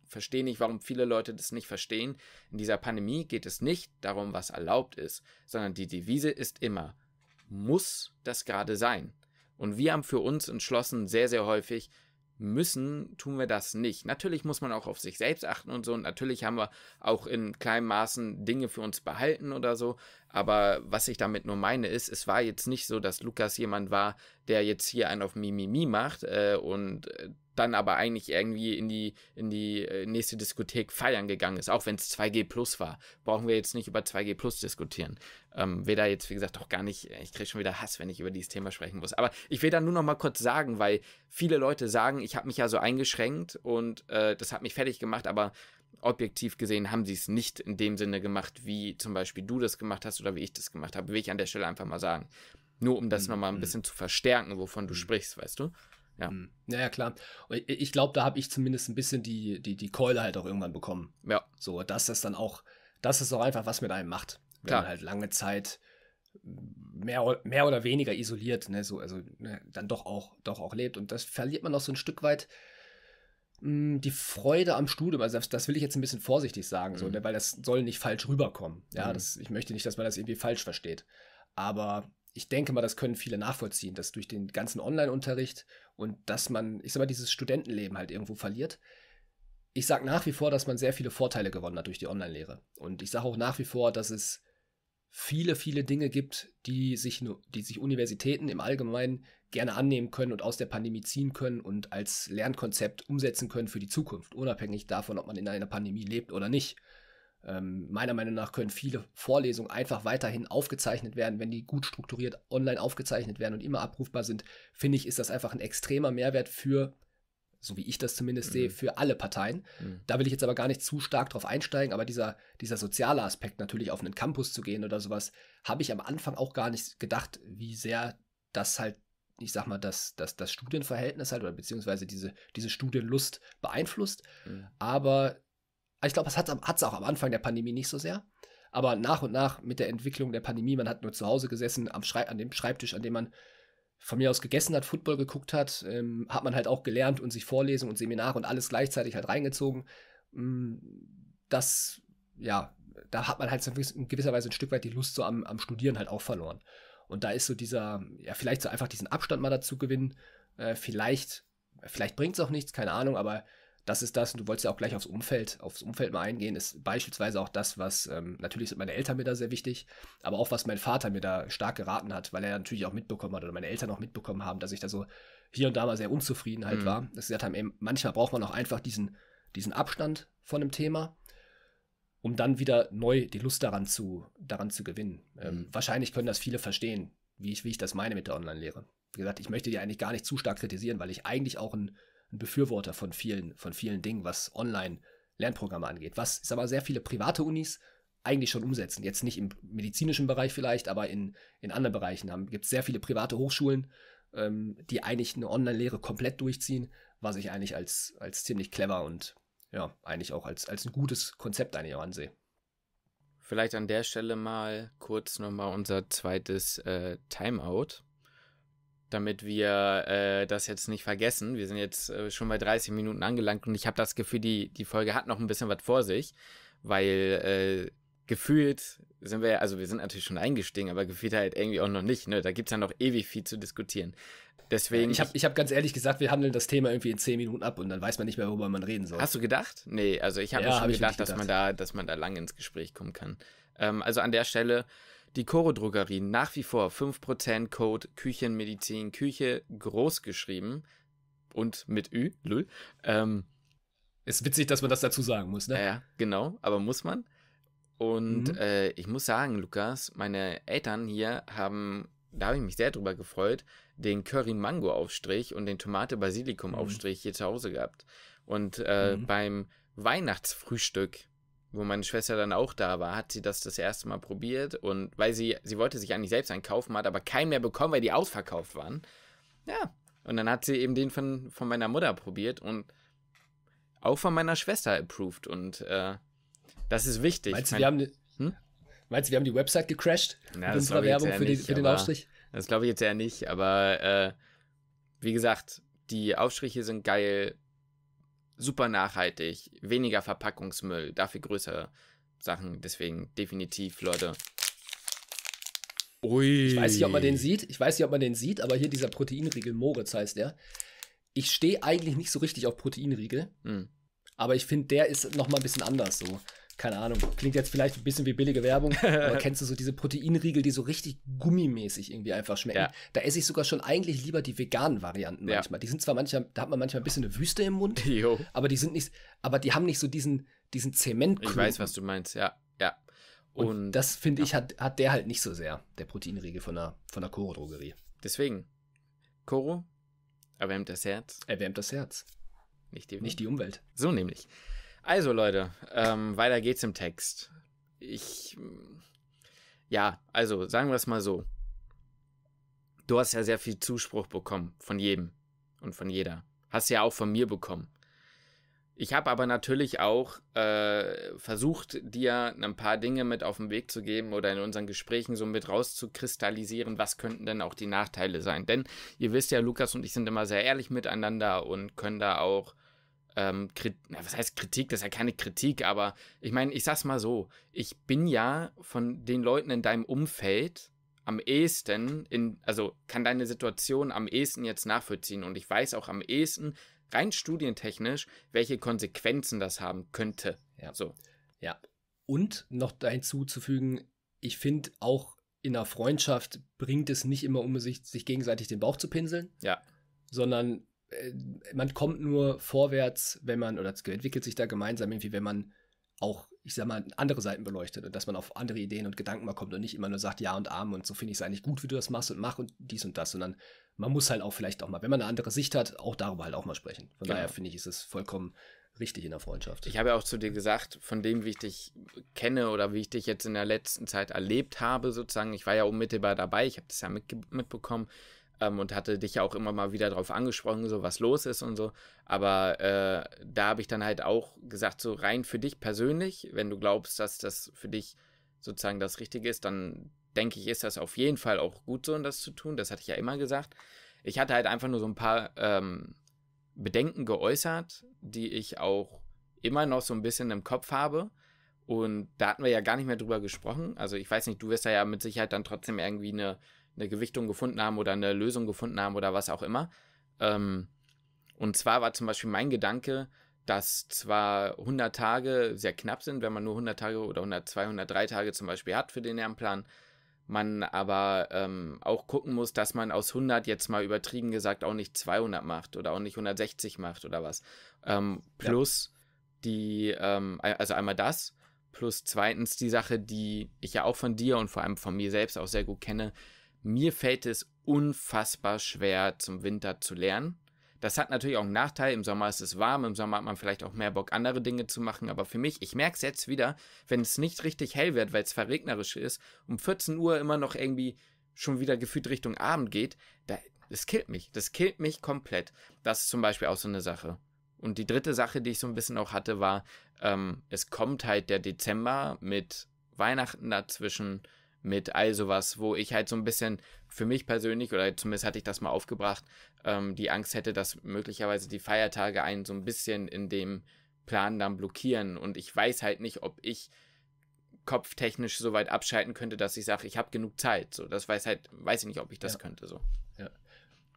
verstehe nicht, warum viele Leute das nicht verstehen. In dieser Pandemie geht es nicht darum, was erlaubt ist, sondern die Devise ist immer, muss das gerade sein? Und wir haben für uns entschlossen, sehr, sehr häufig, müssen, tun wir das nicht. Natürlich muss man auch auf sich selbst achten und so. Und natürlich haben wir auch in kleinem Maßen Dinge für uns behalten oder so. Aber was ich damit nur meine ist, es war jetzt nicht so, dass Lukas jemand war, der jetzt hier einen auf Mimimi macht äh, und äh, dann aber eigentlich irgendwie in die, in die äh, nächste Diskothek feiern gegangen ist, auch wenn es 2G Plus war. Brauchen wir jetzt nicht über 2G Plus diskutieren. Ähm, will jetzt, wie gesagt, auch gar nicht, ich kriege schon wieder Hass, wenn ich über dieses Thema sprechen muss. Aber ich will da nur noch mal kurz sagen, weil viele Leute sagen, ich habe mich ja so eingeschränkt und äh, das hat mich fertig gemacht, aber objektiv gesehen haben sie es nicht in dem Sinne gemacht, wie zum Beispiel du das gemacht hast oder wie ich das gemacht habe, will ich an der Stelle einfach mal sagen. Nur um das mhm. nochmal ein mm. bisschen zu verstärken, wovon du mm. sprichst, weißt du? Ja. Mm. ja, ja klar. Ich glaube, da habe ich zumindest ein bisschen die, die, die Keule halt auch irgendwann bekommen. Ja. So, dass das dann auch, dass es auch einfach was mit einem macht. Wenn klar. man halt lange Zeit mehr, mehr oder weniger isoliert, ne, so, also ne, dann doch auch, doch auch lebt. Und das verliert man auch so ein Stück weit die Freude am Studium, also das, das, will ich jetzt ein bisschen vorsichtig sagen, so, mhm. Ne, weil das soll nicht falsch rüberkommen. Ja, mhm. das, ich möchte nicht, dass man das irgendwie falsch versteht. Aber ich denke mal, das können viele nachvollziehen, dass durch den ganzen Online-Unterricht und dass man, ich sag mal, dieses Studentenleben halt irgendwo verliert. Ich sage nach wie vor, dass man sehr viele Vorteile gewonnen hat durch die Online-Lehre. Und ich sage auch nach wie vor, dass es viele, viele Dinge gibt, die sich, die sich Universitäten im Allgemeinen gerne annehmen können und aus der Pandemie ziehen können und als Lernkonzept umsetzen können für die Zukunft, unabhängig davon, ob man in einer Pandemie lebt oder nicht. Ähm, meiner Meinung nach können viele Vorlesungen einfach weiterhin aufgezeichnet werden, wenn die gut strukturiert online aufgezeichnet werden und immer abrufbar sind. Finde ich, ist das einfach ein extremer Mehrwert für so wie ich das zumindest mhm. sehe, für alle Parteien. Mhm. Da will ich jetzt aber gar nicht zu stark drauf einsteigen, aber dieser, dieser soziale Aspekt natürlich auf einen Campus zu gehen oder sowas, habe ich am Anfang auch gar nicht gedacht, wie sehr das halt, ich sag mal, das, das, das Studienverhältnis halt oder beziehungsweise diese, diese Studienlust beeinflusst. Mhm. Aber ich glaube, es hat es auch am Anfang der Pandemie nicht so sehr. Aber nach und nach mit der Entwicklung der Pandemie, man hat nur zu Hause gesessen, am Schrei an dem Schreibtisch, an dem man von mir aus gegessen hat, Football geguckt hat, ähm, hat man halt auch gelernt und sich Vorlesungen und Seminare und alles gleichzeitig halt reingezogen. Mm, das, ja, da hat man halt in gewisser Weise ein Stück weit die Lust so am, am Studieren halt auch verloren. Und da ist so dieser, ja, vielleicht so einfach diesen Abstand mal dazu gewinnen. Äh, vielleicht, vielleicht bringt es auch nichts, keine Ahnung, aber das ist das, und du wolltest ja auch gleich aufs Umfeld, aufs Umfeld mal eingehen, ist beispielsweise auch das, was ähm, natürlich sind meine Eltern mir da sehr wichtig, aber auch was mein Vater mir da stark geraten hat, weil er natürlich auch mitbekommen hat oder meine Eltern auch mitbekommen haben, dass ich da so hier und da mal sehr unzufrieden halt mhm. war. Dass sie gesagt haben, ey, manchmal braucht man auch einfach diesen, diesen Abstand von einem Thema, um dann wieder neu die Lust daran zu, daran zu gewinnen. Ähm, mhm. wahrscheinlich können das viele verstehen, wie ich, wie ich das meine mit der Online-Lehre. Wie gesagt, ich möchte die eigentlich gar nicht zu stark kritisieren, weil ich eigentlich auch ein ein Befürworter von vielen, von vielen Dingen, was Online-Lernprogramme angeht. Was, ich sag sehr viele private Unis eigentlich schon umsetzen. Jetzt nicht im medizinischen Bereich vielleicht, aber in, in anderen Bereichen gibt es sehr viele private Hochschulen, ähm, die eigentlich eine Online-Lehre komplett durchziehen, was ich eigentlich als, als ziemlich clever und ja, eigentlich auch als, als ein gutes Konzept eigentlich auch ansehe. Vielleicht an der Stelle mal kurz nochmal unser zweites äh, Timeout damit wir äh, das jetzt nicht vergessen. Wir sind jetzt äh, schon bei 30 Minuten angelangt und ich habe das Gefühl, die, die Folge hat noch ein bisschen was vor sich, weil äh, gefühlt sind wir, also wir sind natürlich schon eingestiegen, aber gefühlt halt irgendwie auch noch nicht. Ne? Da es ja noch ewig viel zu diskutieren. Deswegen. Ich habe ich hab ganz ehrlich gesagt, wir handeln das Thema irgendwie in 10 Minuten ab und dann weiß man nicht mehr, worüber man reden soll. Hast du gedacht? Nee, also ich habe ja, schon hab gedacht, gedacht, dass man da, dass man da lang ins Gespräch kommen kann. Ähm, also an der Stelle die Choro Drogerie nach wie vor 5% Code Küchenmedizin Küche groß geschrieben und mit Ü, lull. Ähm, ist witzig, dass man das dazu sagen muss, ne? Ja, genau, aber muss man. Und mhm. äh, ich muss sagen, Lukas, meine Eltern hier haben, da habe ich mich sehr drüber gefreut, den Curry-Mango-Aufstrich und den Tomate-Basilikum-Aufstrich mhm. hier zu Hause gehabt. Und äh, mhm. beim Weihnachtsfrühstück wo meine Schwester dann auch da war, hat sie das das erste Mal probiert und weil sie, sie wollte sich eigentlich selbst einen kaufen, hat aber keinen mehr bekommen, weil die ausverkauft waren. Ja, und dann hat sie eben den von, von meiner Mutter probiert und auch von meiner Schwester approved und äh, das ist wichtig. Meinst du, wir haben, hm? meinst du, wir haben die Website gecrashed Na, mit unserer Werbung für, nicht, für den Aufstrich? Das glaube ich jetzt eher nicht, aber äh, wie gesagt, die Aufstriche sind geil, super nachhaltig, weniger Verpackungsmüll, dafür größere Sachen. Deswegen definitiv, Leute. Ui. Ich weiß nicht, ob man den sieht. Ich weiß nicht, ob man den sieht, aber hier dieser Proteinriegel Moritz heißt der. Ich stehe eigentlich nicht so richtig auf Proteinriegel, mhm. aber ich finde, der ist noch mal ein bisschen anders so keine Ahnung, klingt jetzt vielleicht ein bisschen wie billige Werbung, aber kennst du so diese Proteinriegel, die so richtig gummimäßig irgendwie einfach schmecken? Ja. Da esse ich sogar schon eigentlich lieber die veganen Varianten ja. manchmal. Die sind zwar manchmal, da hat man manchmal ein bisschen eine Wüste im Mund, jo. aber die sind nicht, aber die haben nicht so diesen, diesen Zement. Ich weiß, was du meinst, ja, ja. Und, Und das finde ja. ich, hat, hat der halt nicht so sehr, der Proteinriegel von der, von der Koro-Drogerie. Deswegen, Koro, erwärmt das Herz. Erwärmt das Herz. Nicht die, Umwelt. Nicht die Umwelt. So nämlich. Also Leute, ähm, weiter geht's im Text. Ich, ja, also sagen wir es mal so. Du hast ja sehr viel Zuspruch bekommen von jedem und von jeder. Hast ja auch von mir bekommen. Ich habe aber natürlich auch äh, versucht, dir ein paar Dinge mit auf den Weg zu geben oder in unseren Gesprächen so mit rauszukristallisieren, was könnten denn auch die Nachteile sein. Denn ihr wisst ja, Lukas und ich sind immer sehr ehrlich miteinander und können da auch ähm, Kritik, was heißt Kritik? Das ist ja keine Kritik, aber ich meine, ich sag's mal so, ich bin ja von den Leuten in deinem Umfeld am ehesten, in, also kann deine Situation am ehesten jetzt nachvollziehen und ich weiß auch am ehesten, rein studientechnisch, welche Konsequenzen das haben könnte. Ja. So. Ja. Und noch hinzuzufügen, ich finde auch in einer Freundschaft bringt es nicht immer um sich, sich gegenseitig den Bauch zu pinseln. Ja. Sondern äh, man kommt nur vorwärts, wenn man, oder es entwickelt sich da gemeinsam irgendwie, wenn man auch, ich sag mal, andere Seiten beleuchtet und dass man auf andere Ideen und Gedanken mal kommt und nicht immer nur sagt, ja und arm und so finde ich es eigentlich gut, wie du das machst und mach und dies und das, sondern man muss halt auch vielleicht auch mal, wenn man eine andere Sicht hat, auch darüber halt auch mal sprechen. Von genau. daher finde ich, ist es vollkommen richtig in der Freundschaft. Ich habe ja auch zu dir gesagt, von dem, wie ich dich kenne oder wie ich dich jetzt in der letzten Zeit erlebt habe, sozusagen, ich war ja unmittelbar dabei, ich habe das ja mitbekommen, ähm, und hatte dich ja auch immer mal wieder drauf angesprochen, so was los ist und so. Aber äh, da habe ich dann halt auch gesagt, so rein für dich persönlich, wenn du glaubst, dass das für dich sozusagen das Richtige ist, dann denke ich, ist das auf jeden Fall auch gut so, um das zu tun. Das hatte ich ja immer gesagt. Ich hatte halt einfach nur so ein paar ähm, Bedenken geäußert, die ich auch immer noch so ein bisschen im Kopf habe. Und da hatten wir ja gar nicht mehr drüber gesprochen. Also ich weiß nicht, du wirst da ja mit Sicherheit dann trotzdem irgendwie eine eine Gewichtung gefunden haben oder eine Lösung gefunden haben oder was auch immer. Ähm, und zwar war zum Beispiel mein Gedanke, dass zwar 100 Tage sehr knapp sind, wenn man nur 100 Tage oder 102, 103 Tage zum Beispiel hat für den Lernplan, man aber ähm, auch gucken muss, dass man aus 100 jetzt mal übertrieben gesagt auch nicht 200 macht oder auch nicht 160 macht oder was. Ähm, plus ja. die, ähm, also einmal das, plus zweitens die Sache, die ich ja auch von dir und vor allem von mir selbst auch sehr gut kenne, mir fällt es unfassbar schwer, zum Winter zu lernen. Das hat natürlich auch einen Nachteil. Im Sommer ist es warm, im Sommer hat man vielleicht auch mehr Bock, andere Dinge zu machen. Aber für mich, ich merke es jetzt wieder, wenn es nicht richtig hell wird, weil es verregnerisch ist, um 14 Uhr immer noch irgendwie schon wieder gefühlt Richtung Abend geht, da, das killt mich. Das killt mich komplett. Das ist zum Beispiel auch so eine Sache. Und die dritte Sache, die ich so ein bisschen auch hatte, war, ähm, es kommt halt der Dezember mit Weihnachten dazwischen, mit all sowas, wo ich halt so ein bisschen für mich persönlich, oder zumindest hatte ich das mal aufgebracht, ähm, die Angst hätte, dass möglicherweise die Feiertage einen so ein bisschen in dem Plan dann blockieren. Und ich weiß halt nicht, ob ich kopftechnisch so weit abschalten könnte, dass ich sage, ich habe genug Zeit. So, das weiß halt, weiß ich nicht, ob ich das ja. könnte. So. Ja.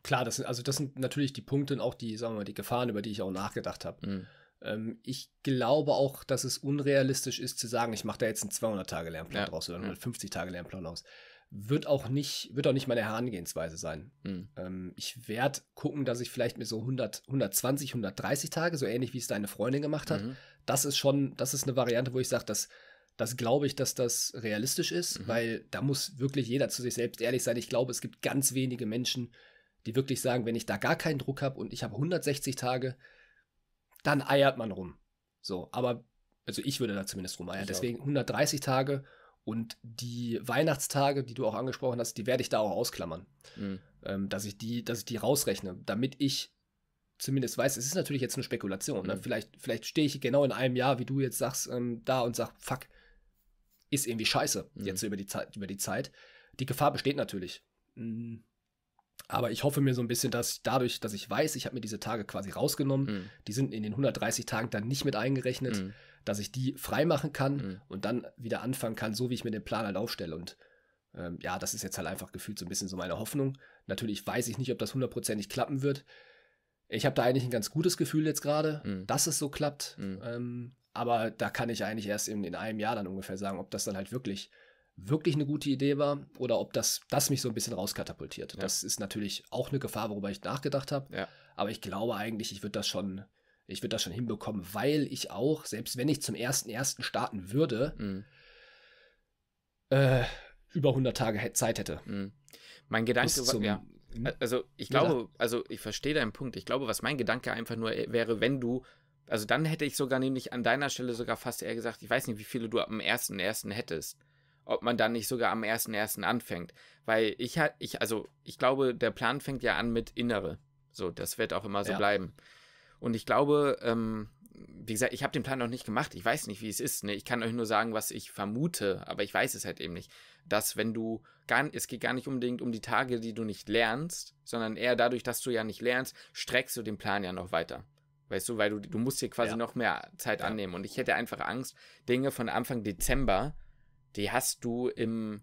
Klar, das sind, also das sind natürlich die Punkte und auch die, sagen wir mal, die Gefahren, über die ich auch nachgedacht habe. Mhm. Ähm, ich glaube auch, dass es unrealistisch ist zu sagen, ich mache da jetzt einen 200-Tage-Lernplan ja. draus oder einen 150-Tage-Lernplan aus. Wird auch nicht, wird auch nicht meine Herangehensweise sein. Mhm. Ähm, ich werde gucken, dass ich vielleicht mir so 100, 120, 130 Tage, so ähnlich wie es deine Freundin gemacht hat, mhm. das ist schon, das ist eine Variante, wo ich sage, dass das glaube ich, dass das realistisch ist, mhm. weil da muss wirklich jeder zu sich selbst ehrlich sein. Ich glaube, es gibt ganz wenige Menschen, die wirklich sagen, wenn ich da gar keinen Druck habe und ich habe 160 Tage, dann eiert man rum. So, aber, also ich würde da zumindest rum eiern. Deswegen 130 Tage und die Weihnachtstage, die du auch angesprochen hast, die werde ich da auch ausklammern. Mhm. Ähm, dass ich die, dass ich die rausrechne, damit ich zumindest weiß, es ist natürlich jetzt eine Spekulation. Ne? Mhm. Vielleicht, vielleicht stehe ich genau in einem Jahr, wie du jetzt sagst, ähm, da und sag, fuck, ist irgendwie scheiße, mhm. jetzt über die, Zeit, über die Zeit. Die Gefahr besteht natürlich. Mhm. Aber ich hoffe mir so ein bisschen, dass dadurch, dass ich weiß, ich habe mir diese Tage quasi rausgenommen, mhm. die sind in den 130 Tagen dann nicht mit eingerechnet, mhm. dass ich die freimachen kann mhm. und dann wieder anfangen kann, so wie ich mir den Plan halt aufstelle. Und ähm, ja, das ist jetzt halt einfach gefühlt so ein bisschen so meine Hoffnung. Natürlich weiß ich nicht, ob das hundertprozentig klappen wird. Ich habe da eigentlich ein ganz gutes Gefühl jetzt gerade, mhm. dass es so klappt. Mhm. Ähm, aber da kann ich eigentlich erst in, in einem Jahr dann ungefähr sagen, ob das dann halt wirklich wirklich eine gute Idee war oder ob das, das mich so ein bisschen rauskatapultiert. Ja. Das ist natürlich auch eine Gefahr, worüber ich nachgedacht habe. Ja. Aber ich glaube eigentlich, ich würde das schon, ich würde das schon hinbekommen, weil ich auch, selbst wenn ich zum ersten ersten starten würde, mhm. äh, über 100 Tage Zeit hätte. Mhm. Mein Gedanke war, ja. Hm? Also ich glaube, also ich verstehe deinen Punkt. Ich glaube, was mein Gedanke einfach nur e-, wäre, wenn du also dann hätte ich sogar nämlich an deiner Stelle sogar fast eher gesagt, ich weiß nicht, wie viele du am ersten ersten hättest ob man dann nicht sogar am 1.1. anfängt. Weil ich halt, ich, also ich glaube, der Plan fängt ja an mit Innere. So, das wird auch immer so ja. bleiben. Und ich glaube, ähm, wie gesagt, ich habe den Plan noch nicht gemacht. Ich weiß nicht, wie es ist. Ne? Ich kann euch nur sagen, was ich vermute, aber ich weiß es halt eben nicht. Dass wenn du gar, es geht gar nicht unbedingt um die Tage, die du nicht lernst, sondern eher dadurch, dass du ja nicht lernst, streckst du den Plan ja noch weiter. Weißt du, weil du, du musst dir quasi ja. noch mehr Zeit ja. annehmen. Und ich hätte einfach Angst, Dinge von Anfang Dezember die hast du im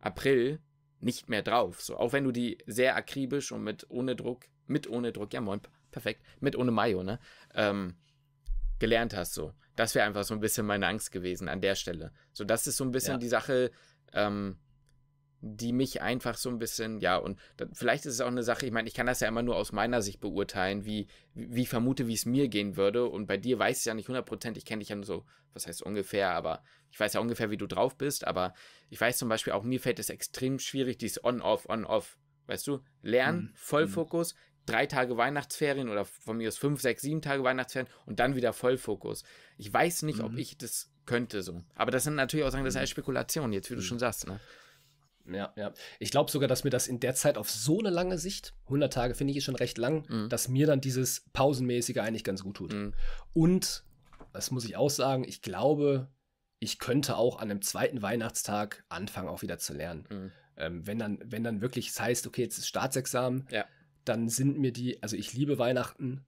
April nicht mehr drauf. So, auch wenn du die sehr akribisch und mit ohne Druck, mit ohne Druck, ja moin, perfekt, mit ohne Mayo, ne? Ähm, gelernt hast so. Das wäre einfach so ein bisschen meine Angst gewesen an der Stelle. So, das ist so ein bisschen ja. die Sache, ähm, die mich einfach so ein bisschen, ja, und dann, vielleicht ist es auch eine Sache, ich meine, ich kann das ja immer nur aus meiner Sicht beurteilen, wie, wie ich vermute, wie es mir gehen würde. Und bei dir weiß ich ja nicht hundertprozentig, ich kenne dich ja nur so, was heißt ungefähr, aber ich weiß ja ungefähr, wie du drauf bist. Aber ich weiß zum Beispiel, auch mir fällt es extrem schwierig, dieses On-Off, On-Off. Weißt du, Lernen, mhm. Vollfokus, mhm. drei Tage Weihnachtsferien oder von mir aus fünf, sechs, sieben Tage Weihnachtsferien und dann wieder Vollfokus. Ich weiß nicht, mhm. ob ich das könnte so. Aber das sind natürlich auch sagen, das ist alles mhm. Spekulation, jetzt wie du mhm. schon sagst. Ne? Ja, ja. Ich glaube sogar, dass mir das in der Zeit auf so eine lange Sicht, 100 Tage finde ich schon recht lang, mhm. dass mir dann dieses Pausenmäßige eigentlich ganz gut tut. Mhm. Und, das muss ich auch sagen, ich glaube, ich könnte auch an einem zweiten Weihnachtstag anfangen, auch wieder zu lernen. Mhm. Ähm, wenn, dann, wenn dann wirklich es heißt, okay, jetzt ist Staatsexamen, ja. dann sind mir die, also ich liebe Weihnachten,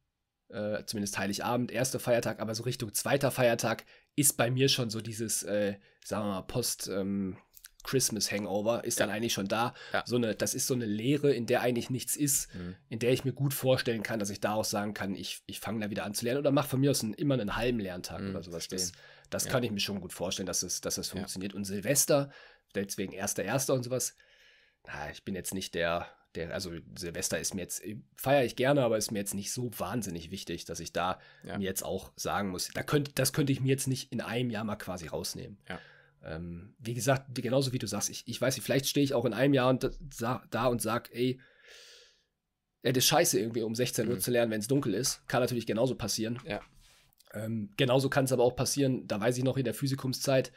äh, zumindest Heiligabend, erster Feiertag, aber so Richtung zweiter Feiertag ist bei mir schon so dieses, äh, sagen wir mal, Post, ähm, Christmas Hangover ist ja. dann eigentlich schon da. Ja. So eine, das ist so eine Lehre, in der eigentlich nichts ist, mhm. in der ich mir gut vorstellen kann, dass ich daraus sagen kann, ich, ich fange da wieder an zu lernen oder mache von mir aus einen, immer einen halben Lerntag mhm, oder sowas. Verstehen. Das, das ja. kann ich mir schon gut vorstellen, dass, es, dass das funktioniert. Und Silvester, deswegen erster, erster und sowas, na, ich bin jetzt nicht der, der, also Silvester ist mir jetzt, äh, feiere ich gerne, aber ist mir jetzt nicht so wahnsinnig wichtig, dass ich da mir jetzt auch sagen muss, da könnt, das könnte ich mir jetzt nicht in einem Jahr mal quasi rausnehmen. Ja ähm, wie gesagt, genauso wie du sagst, ich, ich weiß nicht, vielleicht stehe ich auch in einem Jahr und da, da und sage, ey, ja, das ist scheiße irgendwie um 16 Uhr mhm. zu lernen, wenn es dunkel ist. Kann natürlich genauso passieren. Ja. Ähm, genauso kann es aber auch passieren, da weiß ich noch in der Physikumszeit,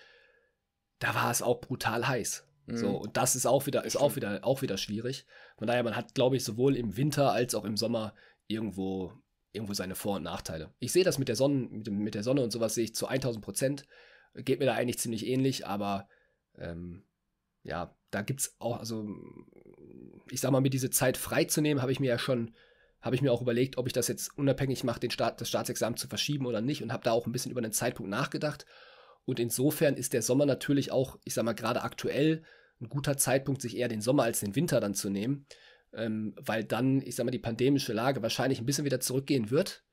da war es auch brutal heiß. Mhm. So, und das ist auch wieder, ist auch wieder, auch wieder schwierig. Von daher, man hat, glaube ich, sowohl im Winter als auch im Sommer irgendwo, irgendwo seine Vor- und Nachteile. Ich sehe das mit der Sonne, mit, mit der Sonne und sowas sehe ich zu 1000 Prozent. Geht mir da eigentlich ziemlich ähnlich, aber ähm, ja, da gibt es auch, also ich sag mal, mir diese Zeit freizunehmen, habe ich mir ja schon, habe ich mir auch überlegt, ob ich das jetzt unabhängig mache, den Staat, das Staatsexamen zu verschieben oder nicht und habe da auch ein bisschen über den Zeitpunkt nachgedacht. Und insofern ist der Sommer natürlich auch, ich sag mal, gerade aktuell ein guter Zeitpunkt, sich eher den Sommer als den Winter dann zu nehmen, ähm, weil dann, ich sag mal, die pandemische Lage wahrscheinlich ein bisschen wieder zurückgehen wird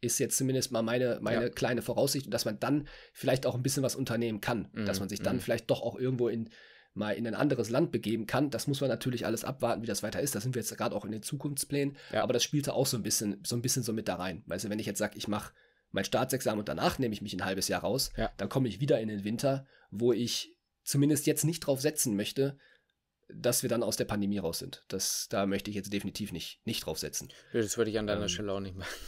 ist jetzt zumindest mal meine, meine ja. kleine Voraussicht, dass man dann vielleicht auch ein bisschen was unternehmen kann, mhm. dass man mhm, sich dann mhm. vielleicht doch auch irgendwo in, mal in ein anderes Land begeben kann. Das muss man natürlich alles abwarten, wie das weiter ist. Da sind wir jetzt gerade auch in den Zukunftsplänen, ja. aber das spielte auch so ein bisschen so ein bisschen so mit da rein. Weißt du, wenn ich jetzt sage, ich mache mein Staatsexamen und danach nehme ich mich ein halbes Jahr raus, ja. dann komme ich wieder in den Winter, wo ich zumindest jetzt nicht drauf setzen möchte, dass wir dann aus der Pandemie raus sind. Das, da möchte ich jetzt definitiv nicht, nicht drauf setzen. Das würde ich an deiner ähm, Stelle auch nicht machen.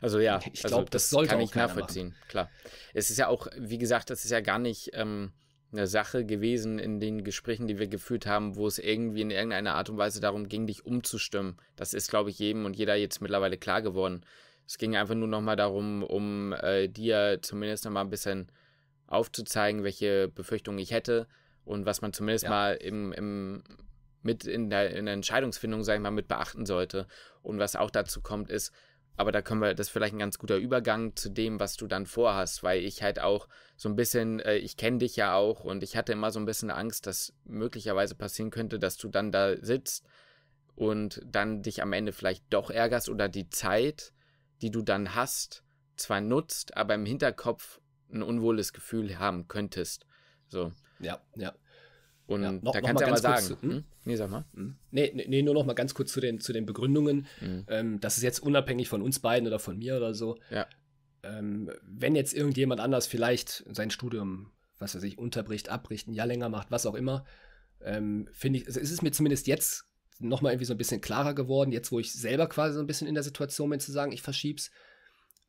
Also ja, ich glaube, also, das, das, sollte kann ich nachvollziehen. Machen. Klar, es ist ja auch, wie gesagt, das ist ja gar nicht ähm, eine Sache gewesen in den Gesprächen, die wir geführt haben, wo es irgendwie in irgendeiner Art und Weise darum ging, dich umzustimmen. Das ist, glaube ich, jedem und jeder jetzt mittlerweile klar geworden. Es ging einfach nur nochmal darum, um äh, dir zumindest nochmal ein bisschen aufzuzeigen, welche Befürchtungen ich hätte und was man zumindest ja. mal im, im, mit in der, in der Entscheidungsfindung, sage ich mal, mit beachten sollte. Und was auch dazu kommt, ist, aber da können wir, das ist vielleicht ein ganz guter Übergang zu dem, was du dann vorhast, weil ich halt auch so ein bisschen, äh, ich kenne dich ja auch und ich hatte immer so ein bisschen Angst, dass möglicherweise passieren könnte, dass du dann da sitzt und dann dich am Ende vielleicht doch ärgerst oder die Zeit, die du dann hast, zwar nutzt, aber im Hinterkopf ein unwohles Gefühl haben könntest. So. Ja, ja. Und ja, noch, da kannst du aber sagen. Zu, hm? hm? Nee, sag mal. Hm? Nee, nee, nur noch mal ganz kurz zu den, zu den Begründungen. Mhm. Ähm, das ist jetzt unabhängig von uns beiden oder von mir oder so. Ja. Ähm, wenn jetzt irgendjemand anders vielleicht sein Studium, was weiß ich, unterbricht, abbricht, ein Jahr länger macht, was auch immer, ähm, finde ich, also ist es mir zumindest jetzt noch mal irgendwie so ein bisschen klarer geworden, jetzt wo ich selber quasi so ein bisschen in der Situation bin, zu sagen, ich verschiebe es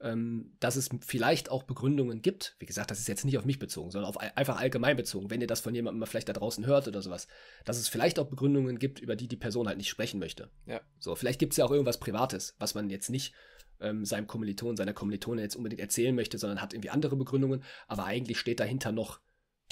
ähm, dass es vielleicht auch Begründungen gibt. Wie gesagt, das ist jetzt nicht auf mich bezogen, sondern auf einfach allgemein bezogen, wenn ihr das von jemandem mal vielleicht da draußen hört oder sowas, dass es vielleicht auch Begründungen gibt, über die die Person halt nicht sprechen möchte. Ja. So, vielleicht gibt es ja auch irgendwas Privates, was man jetzt nicht ähm, seinem Kommiliton, seiner Kommilitonin jetzt unbedingt erzählen möchte, sondern hat irgendwie andere Begründungen, aber eigentlich steht dahinter noch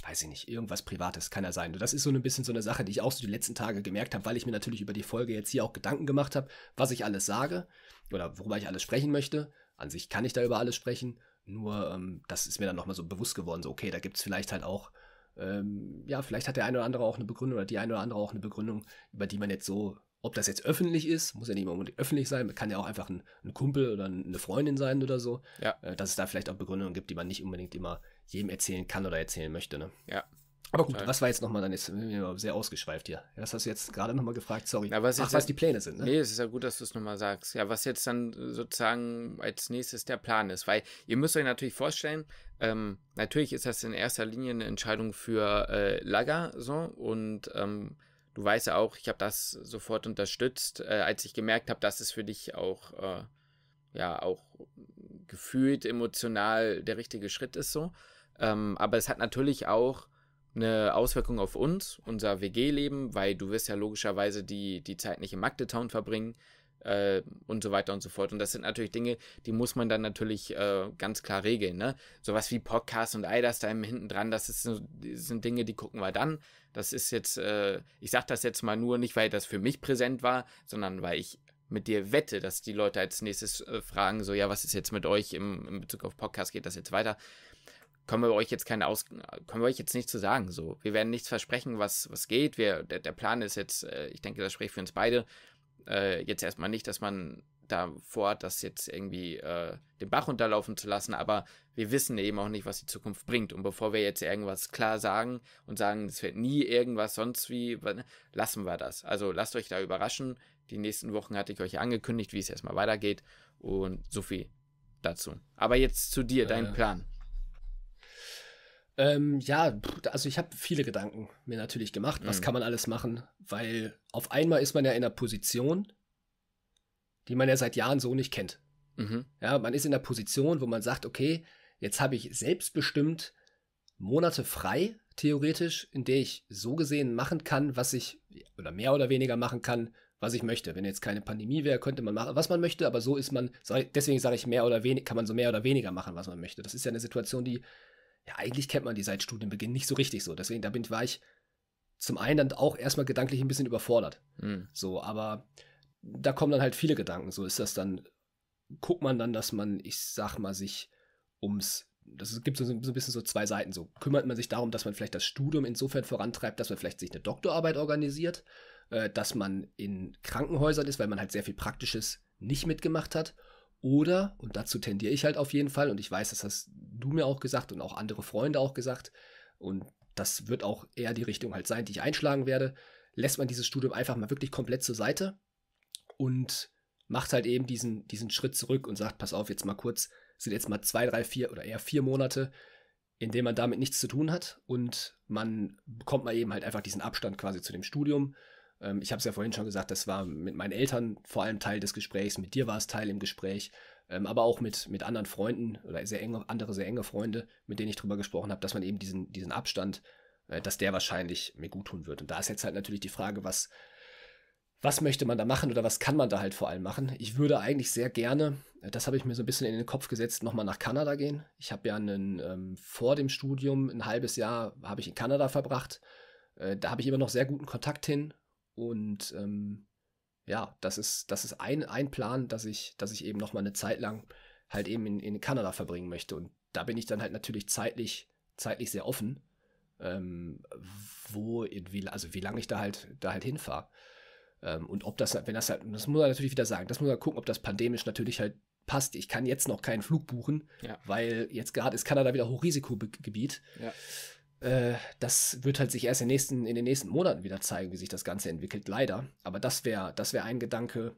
weiß ich nicht, irgendwas Privates kann ja sein. das ist so ein bisschen so eine Sache, die ich auch so die letzten Tage gemerkt habe, weil ich mir natürlich über die Folge jetzt hier auch Gedanken gemacht habe, was ich alles sage oder worüber ich alles sprechen möchte an sich kann ich da über alles sprechen, nur ähm, das ist mir dann nochmal so bewusst geworden, so okay, da gibt es vielleicht halt auch, ähm, ja, vielleicht hat der eine oder andere auch eine Begründung oder die eine oder andere auch eine Begründung, über die man jetzt so, ob das jetzt öffentlich ist, muss ja nicht immer unbedingt öffentlich sein, kann ja auch einfach ein, ein, Kumpel oder eine Freundin sein oder so, ja. äh, dass es da vielleicht auch Begründungen gibt, die man nicht unbedingt immer jedem erzählen kann oder erzählen möchte. Ne? Ja, aber gut, Nein. was war jetzt nochmal dann jetzt sehr ausgeschweift hier? Das hast du jetzt gerade nochmal gefragt, sorry. Na, was Ach, was die Pläne sind, ne? Nee, es ist ja gut, dass du es nochmal sagst. Ja, was jetzt dann äh, sozusagen als nächstes der Plan ist, weil ihr müsst euch natürlich vorstellen, ähm, natürlich ist das in erster Linie eine Entscheidung für äh, Lager so und ähm, du weißt ja auch, ich habe das sofort unterstützt, äh, als ich gemerkt habe, dass es für dich auch äh, ja auch gefühlt emotional der richtige Schritt ist so. Ähm, aber es hat natürlich auch eine Auswirkung auf uns, unser WG-Leben, weil du wirst ja logischerweise die, die Zeit nicht im Magdetown verbringen äh, und so weiter und so fort. Und das sind natürlich Dinge, die muss man dann natürlich äh, ganz klar regeln. Ne? Sowas wie Podcast und all das da hinten dran, das, das sind Dinge, die gucken wir dann. Das ist jetzt, äh, ich sage das jetzt mal nur nicht, weil das für mich präsent war, sondern weil ich mit dir wette, dass die Leute als nächstes äh, fragen, so, ja, was ist jetzt mit euch im, in Bezug auf Podcast, geht das jetzt weiter? können wir euch jetzt keine Aus können wir euch jetzt nicht zu sagen. So, wir werden nichts versprechen, was was geht. Wir, der, der Plan ist jetzt, äh, ich denke, das spricht für uns beide. Äh, jetzt erstmal nicht, dass man da vorhat, das jetzt irgendwie äh, den Bach runterlaufen zu lassen, aber wir wissen eben auch nicht, was die Zukunft bringt. Und bevor wir jetzt irgendwas klar sagen und sagen, es wird nie irgendwas sonst wie, ne, lassen wir das. Also lasst euch da überraschen. Die nächsten Wochen hatte ich euch angekündigt, wie es erstmal weitergeht. Und so viel dazu. Aber jetzt zu dir, deinem äh, Plan. Ähm, ja, also ich habe viele Gedanken mir natürlich gemacht, was mhm. kann man alles machen, weil auf einmal ist man ja in einer Position, die man ja seit Jahren so nicht kennt. Mhm. Ja, man ist in der Position, wo man sagt, okay, jetzt habe ich selbstbestimmt Monate frei, theoretisch, in der ich so gesehen machen kann, was ich, oder mehr oder weniger machen kann, was ich möchte. Wenn jetzt keine Pandemie wäre, könnte man machen, was man möchte, aber so ist man, deswegen sage ich mehr oder weniger, kann man so mehr oder weniger machen, was man möchte. Das ist ja eine Situation, die ja, eigentlich kennt man die seit Studienbeginn nicht so richtig so. Deswegen, da bin, war ich zum einen dann auch erstmal gedanklich ein bisschen überfordert. Mhm. So, aber da kommen dann halt viele Gedanken. So ist das dann, guckt man dann, dass man, ich sag mal, sich ums das gibt so, so ein bisschen so zwei Seiten. So kümmert man sich darum, dass man vielleicht das Studium insofern vorantreibt, dass man vielleicht sich eine Doktorarbeit organisiert, äh, dass man in Krankenhäusern ist, weil man halt sehr viel Praktisches nicht mitgemacht hat. Oder, und dazu tendiere ich halt auf jeden Fall, und ich weiß, das hast du mir auch gesagt und auch andere Freunde auch gesagt, und das wird auch eher die Richtung halt sein, die ich einschlagen werde, lässt man dieses Studium einfach mal wirklich komplett zur Seite und macht halt eben diesen, diesen Schritt zurück und sagt, pass auf, jetzt mal kurz, sind jetzt mal zwei, drei, vier oder eher vier Monate, in denen man damit nichts zu tun hat und man bekommt mal eben halt einfach diesen Abstand quasi zu dem Studium ähm, ich habe es ja vorhin schon gesagt, das war mit meinen Eltern vor allem Teil des Gesprächs, mit dir war es Teil im Gespräch, ähm, aber auch mit, mit anderen Freunden oder sehr enge, andere sehr enge Freunde, mit denen ich drüber gesprochen habe, dass man eben diesen, diesen Abstand, äh, dass der wahrscheinlich mir gut tun wird. Und da ist jetzt halt natürlich die Frage, was, was möchte man da machen oder was kann man da halt vor allem machen. Ich würde eigentlich sehr gerne, äh, das habe ich mir so ein bisschen in den Kopf gesetzt, nochmal nach Kanada gehen. Ich habe ja einen, ähm, vor dem Studium ein halbes Jahr habe ich in Kanada verbracht. Äh, da habe ich immer noch sehr guten Kontakt hin, und ähm, ja, das ist, das ist ein, ein Plan, dass ich, dass ich eben nochmal eine Zeit lang halt eben in, in Kanada verbringen möchte. Und da bin ich dann halt natürlich zeitlich, zeitlich sehr offen, ähm, wo, in, wie, also wie lange ich da halt, da halt hinfahre. Ähm, und ob das, wenn das halt, das muss man natürlich wieder sagen, das muss man gucken, ob das pandemisch natürlich halt passt. Ich kann jetzt noch keinen Flug buchen, ja. weil jetzt gerade ist Kanada wieder Hochrisikogebiet. Ja. Äh, das wird halt sich erst in, nächsten, in, den nächsten Monaten wieder zeigen, wie sich das Ganze entwickelt, leider. Aber das wäre das wär ein Gedanke.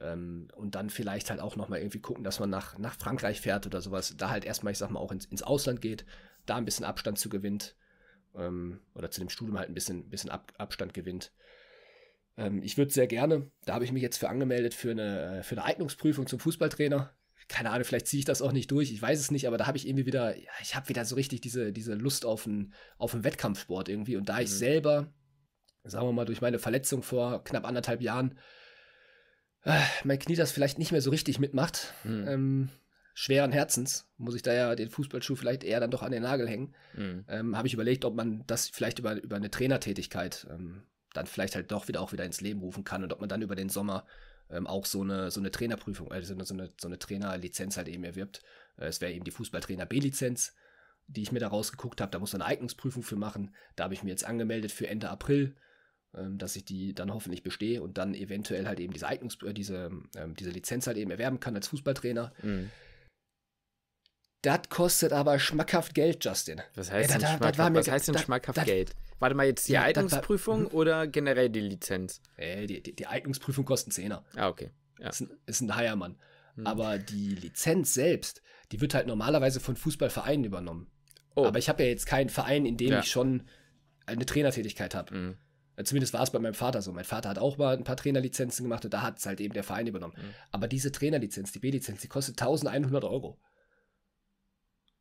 Ähm, und dann vielleicht halt auch nochmal irgendwie gucken, dass man nach, nach Frankreich fährt oder sowas. Da halt erstmal, ich sag mal, auch ins, ins Ausland geht, da ein bisschen Abstand zu gewinnt. Ähm, oder zu dem Studium halt ein bisschen, bisschen Ab Abstand gewinnt ähm, ich würde sehr gerne, da habe ich mich jetzt für angemeldet, für eine, äh, für eine Eignungsprüfung zum Fußballtrainer keine Ahnung, vielleicht ziehe ich das auch nicht durch, ich weiß es nicht, aber da habe ich irgendwie wieder, ja, ich habe wieder so richtig diese, diese Lust auf einen, auf einen Wettkampfsport irgendwie. Und da mhm. ich selber, sagen wir mal, durch meine Verletzung vor knapp anderthalb Jahren, äh, mein Knie das vielleicht nicht mehr so richtig mitmacht, mhm. ähm, schweren Herzens, muss ich da ja den Fußballschuh vielleicht eher dann doch an den Nagel hängen, mhm. ähm, habe ich überlegt, ob man das vielleicht über, über eine Trainertätigkeit ähm, dann vielleicht halt doch wieder auch wieder ins Leben rufen kann und ob man dann über den Sommer ähm, auch so eine, so eine Trainerprüfung, also so eine, so eine Trainerlizenz halt eben erwirbt. Äh, es wäre eben die Fußballtrainer B-Lizenz, die ich mir da rausgeguckt habe. Da muss man eine Eignungsprüfung für machen. Da habe ich mir jetzt angemeldet für Ende April, ähm, dass ich die dann hoffentlich bestehe und dann eventuell halt eben diese Eignungs äh, diese, ähm, diese Lizenz halt eben erwerben kann als Fußballtrainer. Mhm. Das kostet aber schmackhaft Geld, Justin. was heißt denn schmackhaft Geld? Warte mal, jetzt die, die Eignungsprüfung da, mhm. oder generell die Lizenz? die, die, die Eignungsprüfung kostet 10 er Ah, okay. Ja. Ist, ein, ist ein Heiermann. Hm. Aber die Lizenz selbst, die wird halt normalerweise von Fußballvereinen übernommen. Oh. Aber ich habe ja jetzt keinen Verein, in dem ja. ich schon eine Trainertätigkeit habe. Mhm. Zumindest war es bei meinem Vater so. Mein Vater hat auch mal ein paar Trainerlizenzen gemacht und da hat es halt eben der Verein übernommen. Mhm. Aber diese Trainerlizenz, die B-Lizenz, die kostet 1100 Euro.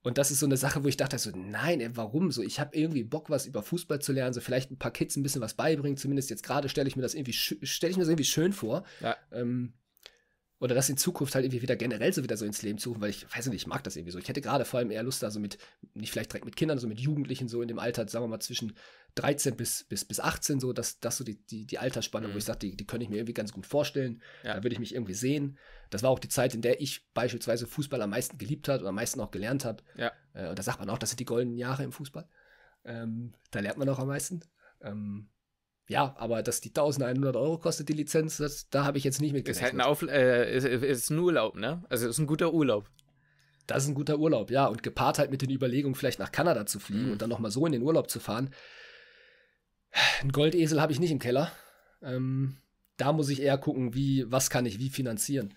Und das ist so eine Sache, wo ich dachte, so, nein, ey, warum? So, ich habe irgendwie Bock, was über Fußball zu lernen, so vielleicht ein paar Kids ein bisschen was beibringen, zumindest jetzt gerade stelle ich mir das irgendwie stelle ich mir das irgendwie schön vor. Ja. Ähm, oder das in Zukunft halt irgendwie wieder generell so wieder so ins Leben zu rufen, weil ich weiß nicht, ich mag das irgendwie so. Ich hätte gerade vor allem eher Lust da so mit, nicht vielleicht direkt mit Kindern, so mit Jugendlichen so in dem Alter, sagen wir mal zwischen 13 bis, bis, bis 18 so, dass das so die, die, die Altersspanne, mhm. wo ich sage, die, die könnte ich mir irgendwie ganz gut vorstellen. Ja. Da würde ich mich irgendwie sehen das war auch die Zeit, in der ich beispielsweise Fußball am meisten geliebt habe oder am meisten auch gelernt habe. Ja. Äh, und da sagt man auch, das sind die goldenen Jahre im Fußball. Ähm, da lernt man auch am meisten. Ähm, ja, aber dass die 1100 Euro kostet, die Lizenz, das, da habe ich jetzt nicht mit gerechnet. Ist halt ein, Auf äh, ist, ist ein Urlaub, ne? Also ist ein guter Urlaub. Das ist ein guter Urlaub, ja. Und gepaart halt mit den Überlegungen, vielleicht nach Kanada zu fliegen mhm. und dann nochmal so in den Urlaub zu fahren. Ein Goldesel habe ich nicht im Keller. Ähm, da muss ich eher gucken, wie, was kann ich wie finanzieren.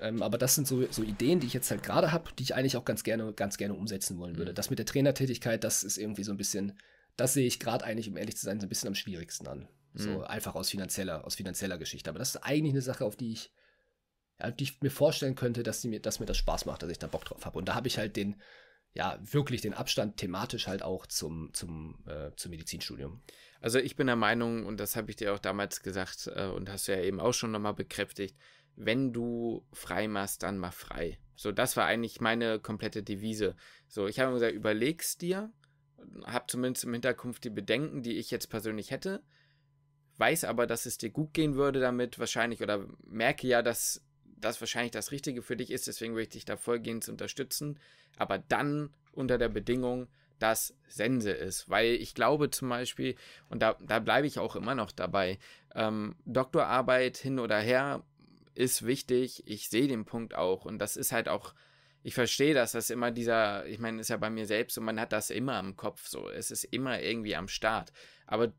Ähm, aber das sind so, so Ideen, die ich jetzt halt gerade habe, die ich eigentlich auch ganz gerne, ganz gerne umsetzen wollen würde. Mhm. Das mit der Trainertätigkeit, das ist irgendwie so ein bisschen, das sehe ich gerade eigentlich, um ehrlich zu sein, so ein bisschen am schwierigsten an. Mhm. So einfach aus finanzieller, aus finanzieller Geschichte. Aber das ist eigentlich eine Sache, auf die ich, ja, die ich mir vorstellen könnte, dass, die mir, dass mir das Spaß macht, dass ich da Bock drauf habe. Und da habe ich halt den, ja, wirklich den Abstand thematisch halt auch zum, zum, äh, zum Medizinstudium. Also ich bin der Meinung, und das habe ich dir auch damals gesagt äh, und hast du ja eben auch schon nochmal bekräftigt, wenn du frei machst, dann mach frei. So, das war eigentlich meine komplette Devise. So, ich habe gesagt, überleg's dir, hab zumindest im Hinterkopf die Bedenken, die ich jetzt persönlich hätte, weiß aber, dass es dir gut gehen würde damit wahrscheinlich oder merke ja, dass das wahrscheinlich das Richtige für dich ist, deswegen würde ich dich da vollgehend unterstützen, aber dann unter der Bedingung, dass Sense ist, weil ich glaube zum Beispiel, und da, da bleibe ich auch immer noch dabei, ähm, Doktorarbeit hin oder her, ist wichtig. Ich sehe den Punkt auch. Und das ist halt auch, ich verstehe das, dass immer dieser, ich meine, ist ja bei mir selbst und man hat das immer im Kopf so. Es ist immer irgendwie am Start. Aber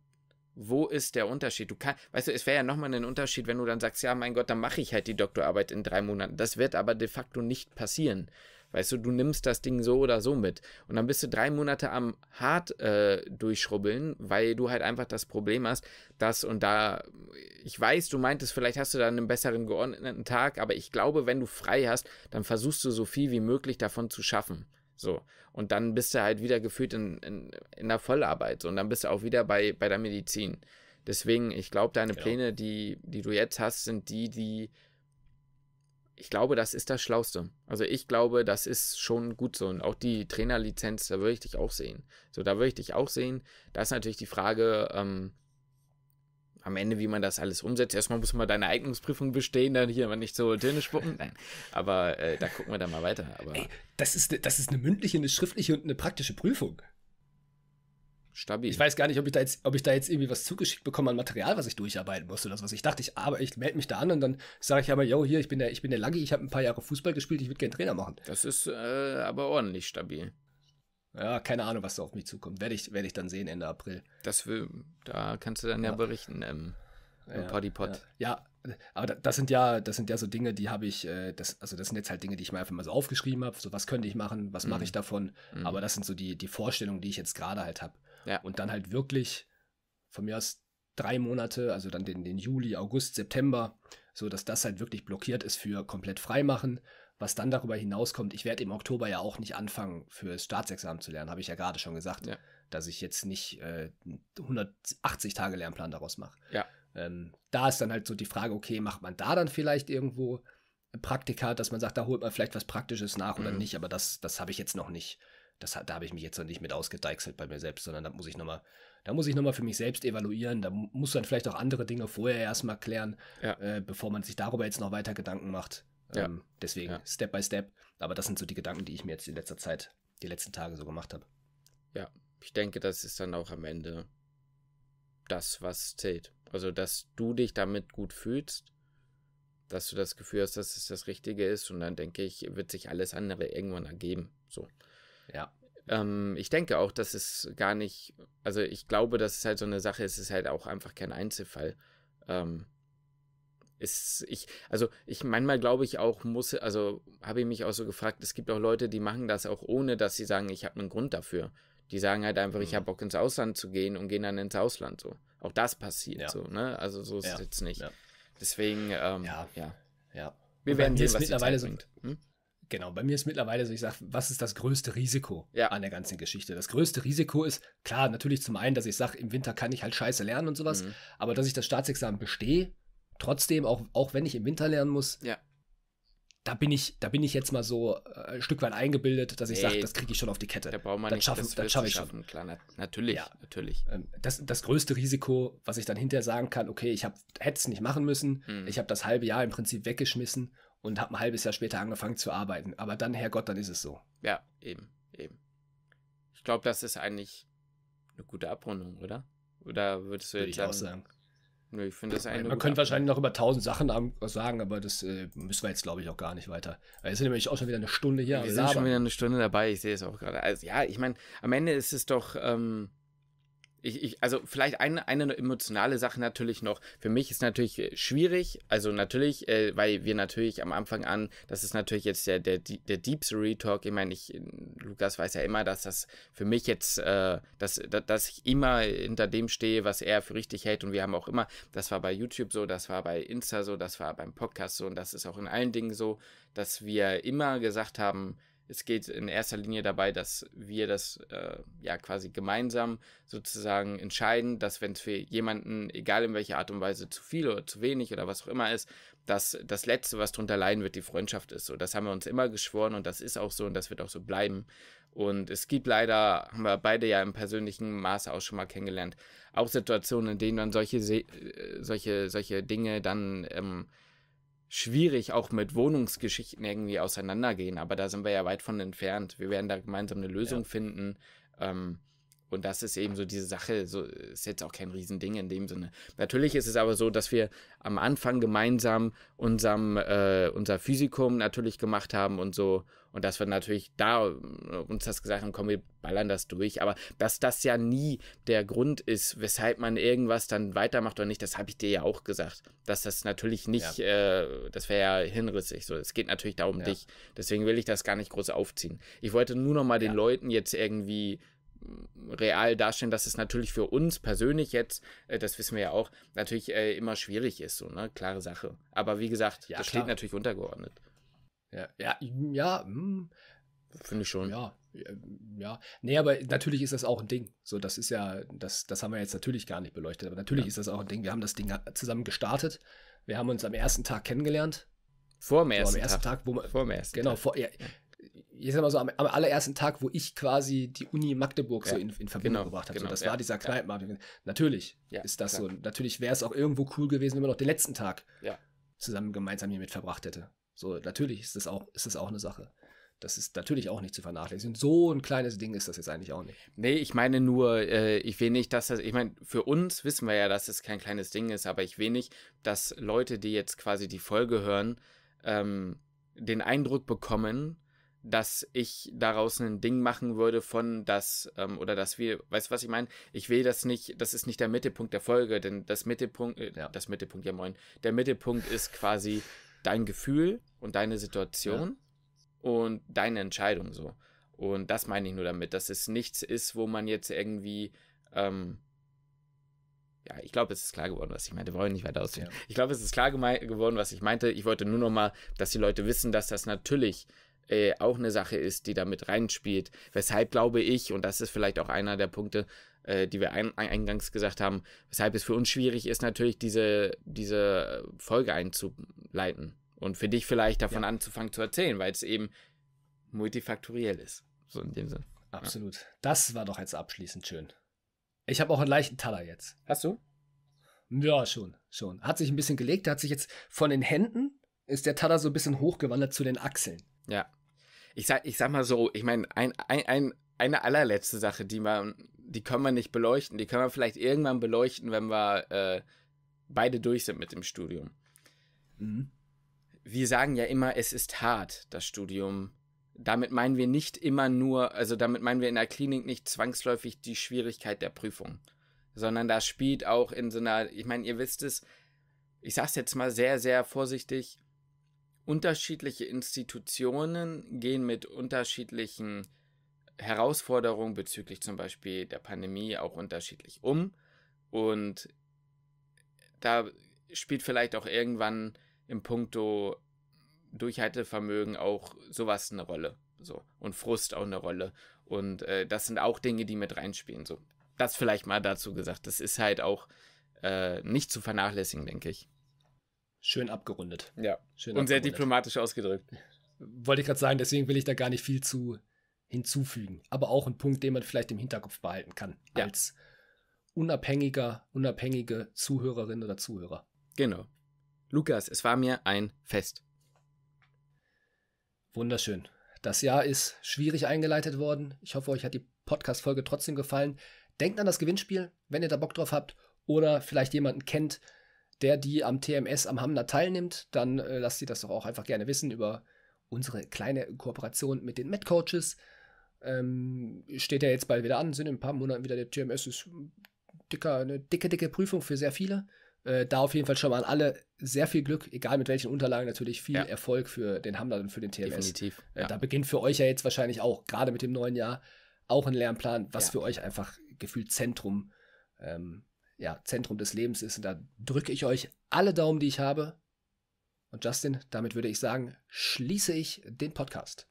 wo ist der Unterschied? Du kannst, weißt du, es wäre ja nochmal ein Unterschied, wenn du dann sagst, ja, mein Gott, dann mache ich halt die Doktorarbeit in drei Monaten. Das wird aber de facto nicht passieren. Weißt du, du nimmst das Ding so oder so mit. Und dann bist du drei Monate am hart äh, durchschrubbeln, weil du halt einfach das Problem hast, dass und da, ich weiß, du meintest, vielleicht hast du da einen besseren geordneten Tag, aber ich glaube, wenn du frei hast, dann versuchst du so viel wie möglich davon zu schaffen. So. Und dann bist du halt wieder gefühlt in, in, in der Vollarbeit. So. Und dann bist du auch wieder bei, bei der Medizin. Deswegen, ich glaube, deine genau. Pläne, die, die du jetzt hast, sind die, die ich glaube, das ist das Schlauste. Also ich glaube, das ist schon gut so. Und auch die Trainerlizenz, da würde ich dich auch sehen. So, da würde ich dich auch sehen. Da ist natürlich die Frage, ähm, am Ende, wie man das alles umsetzt. Erstmal muss man deine Eignungsprüfung bestehen, dann hier aber nicht so Töne spucken. Nein, aber äh, da gucken wir dann mal weiter. Aber Ey, das, ist, das ist eine mündliche, eine schriftliche und eine praktische Prüfung. Stabil. Ich weiß gar nicht, ob ich, da jetzt, ob ich da jetzt irgendwie was zugeschickt bekomme an Material, was ich durcharbeiten muss oder was. Ich dachte, ich, aber ich melde mich da an und dann sage ich aber, yo, hier, ich bin der, ich bin der Laggy, ich habe ein paar Jahre Fußball gespielt, ich würde gerne Trainer machen. Das ist äh, aber ordentlich stabil. Ja, keine Ahnung, was da auf mich zukommt. Werde ich, werde ich dann sehen Ende April. Das will, da kannst du dann ja, ja berichten im, ähm, im ja, Partypot. Ja. ja, aber das sind ja, das sind ja so Dinge, die habe ich, äh, das, also das sind jetzt halt Dinge, die ich mir einfach mal so aufgeschrieben habe. So, was könnte ich machen, was mhm. mache ich davon? Mhm. Aber das sind so die, die Vorstellungen, die ich jetzt gerade halt habe. Ja. Und dann halt wirklich von mir aus drei Monate, also dann den, den Juli, August, September, so dass das halt wirklich blockiert ist für komplett freimachen. Was dann darüber hinauskommt, ich werde im Oktober ja auch nicht anfangen, für das Staatsexamen zu lernen, habe ich ja gerade schon gesagt, ja. dass ich jetzt nicht äh, 180 Tage Lernplan daraus mache. Ja. Ähm, da ist dann halt so die Frage, okay, macht man da dann vielleicht irgendwo Praktika, dass man sagt, da holt man vielleicht was Praktisches nach oder mhm. nicht, aber das, das habe ich jetzt noch nicht das, da habe ich mich jetzt noch nicht mit ausgedeichselt bei mir selbst, sondern da muss ich nochmal, da muss ich nochmal für mich selbst evaluieren, da muss man vielleicht auch andere Dinge vorher erstmal klären, ja. äh, bevor man sich darüber jetzt noch weiter Gedanken macht. Ähm, ja. Deswegen ja. Step by Step. Aber das sind so die Gedanken, die ich mir jetzt in letzter Zeit, die letzten Tage so gemacht habe. Ja, ich denke, das ist dann auch am Ende das, was zählt. Also, dass du dich damit gut fühlst, dass du das Gefühl hast, dass es das Richtige ist und dann denke ich, wird sich alles andere irgendwann ergeben. So. Ja. Ähm, ich denke auch, dass es gar nicht, also ich glaube, dass es halt so eine Sache ist, es ist halt auch einfach kein Einzelfall. Ähm, ist ich, also ich manchmal glaube ich auch, muss, also habe ich mich auch so gefragt, es gibt auch Leute, die machen das auch ohne, dass sie sagen, ich habe einen Grund dafür. Die sagen halt einfach, mhm. ich habe Bock ins Ausland zu gehen und gehen dann ins Ausland so. Auch das passiert ja. so, ne? Also so ist ja. es jetzt nicht. Ja. Deswegen, ähm, ja. ja. ja. Wir werden sehen, was mittlerweile die Zeit bringt. Hm? Genau, bei mir ist mittlerweile so, ich sage, was ist das größte Risiko ja. an der ganzen Geschichte? Das größte Risiko ist, klar, natürlich zum einen, dass ich sage, im Winter kann ich halt scheiße lernen und sowas, mhm. aber dass ich das Staatsexamen bestehe, trotzdem, auch, auch wenn ich im Winter lernen muss, ja. da, bin ich, da bin ich jetzt mal so äh, ein Stück weit eingebildet, dass ich sage, das kriege ich schon auf die Kette. Da braucht man das nicht, schaffen, das, das schaffe ich schaffen, schon. Klar, natürlich, ja. natürlich. Ähm, das, das größte Risiko, was ich dann hinterher sagen kann, okay, ich hätte es nicht machen müssen, mhm. ich habe das halbe Jahr im Prinzip weggeschmissen und habe ein halbes Jahr später angefangen zu arbeiten. Aber dann, Herrgott, dann ist es so. Ja, eben, eben. Ich glaube, das ist eigentlich eine gute Abrundung, oder? Oder würdest du jetzt Würde ich dann, auch sagen? Nö, ich finde das eine. Man könnte wahrscheinlich noch über tausend Sachen sagen, aber das äh, müssen wir jetzt, glaube ich, auch gar nicht weiter. Wir sind nämlich auch schon wieder eine Stunde hier. Wir sind labern. schon wieder eine Stunde dabei, ich sehe es auch gerade. Also ja, ich meine, am Ende ist es doch. Ähm, ich, ich, also vielleicht eine, eine emotionale Sache natürlich noch. Für mich ist natürlich äh, schwierig, also natürlich, äh, weil wir natürlich am Anfang an, das ist natürlich jetzt der, der, der Deep Story Talk. Ich meine, ich, äh, Lukas weiß ja immer, dass das für mich jetzt, äh, dass, dass ich immer hinter dem stehe, was er für richtig hält. Und wir haben auch immer, das war bei YouTube so, das war bei Insta so, das war beim Podcast so und das ist auch in allen Dingen so, dass wir immer gesagt haben, es geht in erster Linie dabei, dass wir das äh, ja quasi gemeinsam sozusagen entscheiden, dass wenn es für jemanden, egal in welcher Art und Weise, zu viel oder zu wenig oder was auch immer ist, dass das Letzte, was drunter leiden wird, die Freundschaft ist. So, das haben wir uns immer geschworen und das ist auch so und das wird auch so bleiben. Und es gibt leider, haben wir beide ja im persönlichen Maße auch schon mal kennengelernt, auch Situationen, in denen dann solche, äh, solche, solche Dinge dann ähm, schwierig auch mit Wohnungsgeschichten irgendwie auseinandergehen, aber da sind wir ja weit von entfernt. Wir werden da gemeinsam eine Lösung ja. finden. Ähm, und das ist eben so diese Sache, so ist jetzt auch kein Riesending in dem Sinne. Natürlich ist es aber so, dass wir am Anfang gemeinsam unserem, äh, unser Physikum natürlich gemacht haben und so und dass wir natürlich da äh, uns das gesagt haben, komm, wir ballern das durch. Aber dass das ja nie der Grund ist, weshalb man irgendwas dann weitermacht oder nicht, das habe ich dir ja auch gesagt. Dass das natürlich nicht, ja. äh, das wäre ja hinrissig. So, es geht natürlich darum ja. dich. Deswegen will ich das gar nicht groß aufziehen. Ich wollte nur noch mal den Leuten jetzt irgendwie mm, real darstellen, dass es natürlich für uns persönlich jetzt, äh, das wissen wir ja auch, natürlich äh, immer schwierig ist, so, ne? Klare Sache. Aber wie gesagt, ja, das klar. steht natürlich untergeordnet. Ja, ja, ja hm. Finde ich schon. Ja, ja. Nee, aber natürlich ist das auch ein Ding. So, das ist ja, das, das haben wir jetzt natürlich gar nicht beleuchtet, aber natürlich ja. ist das auch ein Ding. Wir haben das Ding zusammen gestartet. Wir haben uns am ersten Tag kennengelernt. Vor dem ersten, so, am ersten Tag. Tag wo man, vor dem ersten genau, Tag. Vor, ja, ich sag mal so, am, am, allerersten Tag, wo ich quasi die Uni Magdeburg ja, so in, in Verbindung genau, gebracht habe. Genau, so, das ja, war dieser Kneipenabend. Ja. Natürlich ist das klar. so. Natürlich wäre es auch irgendwo cool gewesen, wenn man noch den letzten Tag zusammen gemeinsam hier mit verbracht hätte. So, natürlich ist das auch, ist das auch eine Sache. Das ist natürlich auch nicht zu vernachlässigen. So ein kleines Ding ist das jetzt eigentlich auch nicht. Nee, ich meine nur, äh, ich will nicht, dass das, ich meine, für uns wissen wir ja, dass es kein kleines Ding ist, aber ich will nicht, dass Leute, die jetzt quasi die Folge hören, ähm, den Eindruck bekommen, dass ich daraus ein Ding machen würde von das ähm, oder dass wir, weißt du was ich meine? Ich will das nicht, das ist nicht der Mittelpunkt der Folge, denn das Mittelpunkt, äh, ja. das Mittelpunkt, ja moin, der Mittelpunkt ist quasi dein Gefühl und deine Situation ja. und deine Entscheidung so. Und das meine ich nur damit, dass es nichts ist, wo man jetzt irgendwie, ähm, ja, ich glaube, es ist klar geworden, was ich meinte. Wir wollen nicht weiter ausführen. Ja. Ich glaube, es ist klar geworden, was ich meinte. Ich wollte nur noch mal, dass die Leute wissen, dass das natürlich äh, auch eine Sache ist, die damit reinspielt. Weshalb glaube ich, und das ist vielleicht auch einer der Punkte, äh, die wir ein, eingangs gesagt haben, weshalb es für uns schwierig ist, natürlich diese, diese äh, Folge einzuleiten. Und für dich vielleicht davon ja. anzufangen zu erzählen, weil es eben multifaktoriell ist. So in dem Sinne. Absolut. Ja. Das war doch jetzt abschließend schön. Ich habe auch einen leichten Taller jetzt. Hast du? Ja, schon, schon. Hat sich ein bisschen gelegt, hat sich jetzt von den Händen ist der Taller so ein bisschen hochgewandert zu den Achseln. Ja. Ich sag, ich sag mal so, ich meine, ein, ein, ein, eine allerletzte Sache, die man die können wir nicht beleuchten. Die können wir vielleicht irgendwann beleuchten, wenn wir äh, beide durch sind mit dem Studium. Mhm. Wir sagen ja immer, es ist hart, das Studium. Damit meinen wir nicht immer nur, also damit meinen wir in der Klinik nicht zwangsläufig die Schwierigkeit der Prüfung, sondern da spielt auch in so einer, ich meine, ihr wisst es, ich sage es jetzt mal sehr, sehr vorsichtig, unterschiedliche Institutionen gehen mit unterschiedlichen Herausforderungen bezüglich zum Beispiel der Pandemie auch unterschiedlich um. Und da spielt vielleicht auch irgendwann im Punkto Durchhaltevermögen auch sowas eine Rolle. So. Und Frust auch eine Rolle. Und äh, das sind auch Dinge, die mit reinspielen. So. Das vielleicht mal dazu gesagt. Das ist halt auch äh, nicht zu vernachlässigen, denke ich. Schön abgerundet. Ja. Schön und abgerundet. sehr diplomatisch ausgedrückt. Wollte ich gerade sagen, deswegen will ich da gar nicht viel zu hinzufügen. Aber auch ein Punkt, den man vielleicht im Hinterkopf behalten kann, ja. als unabhängiger, unabhängige Zuhörerin oder Zuhörer. Genau. Lukas, es war mir ein Fest. Wunderschön. Das Jahr ist schwierig eingeleitet worden. Ich hoffe, euch hat die Podcast-Folge trotzdem gefallen. Denkt an das Gewinnspiel, wenn ihr da Bock drauf habt oder vielleicht jemanden kennt, der die am TMS am Hamner teilnimmt, dann äh, lasst sie das doch auch einfach gerne wissen über unsere kleine Kooperation mit den Med Coaches. Ähm, steht ja jetzt bald wieder an, sind in ein paar Monaten wieder der TMS, ist dicker, eine dicke, dicke Prüfung für sehr viele. Äh, da auf jeden Fall schon mal an alle sehr viel Glück, egal mit welchen Unterlagen, natürlich viel ja. Erfolg für den Hamler und für den TMS. Definitiv. Äh, ja. da beginnt für euch ja jetzt wahrscheinlich auch, gerade mit dem neuen Jahr, auch ein Lernplan, was ja. für euch einfach gefühlt Zentrum, ähm, ja, Zentrum des Lebens ist. Und da drücke ich euch alle Daumen, die ich habe. Und Justin, damit würde ich sagen, schließe ich den Podcast.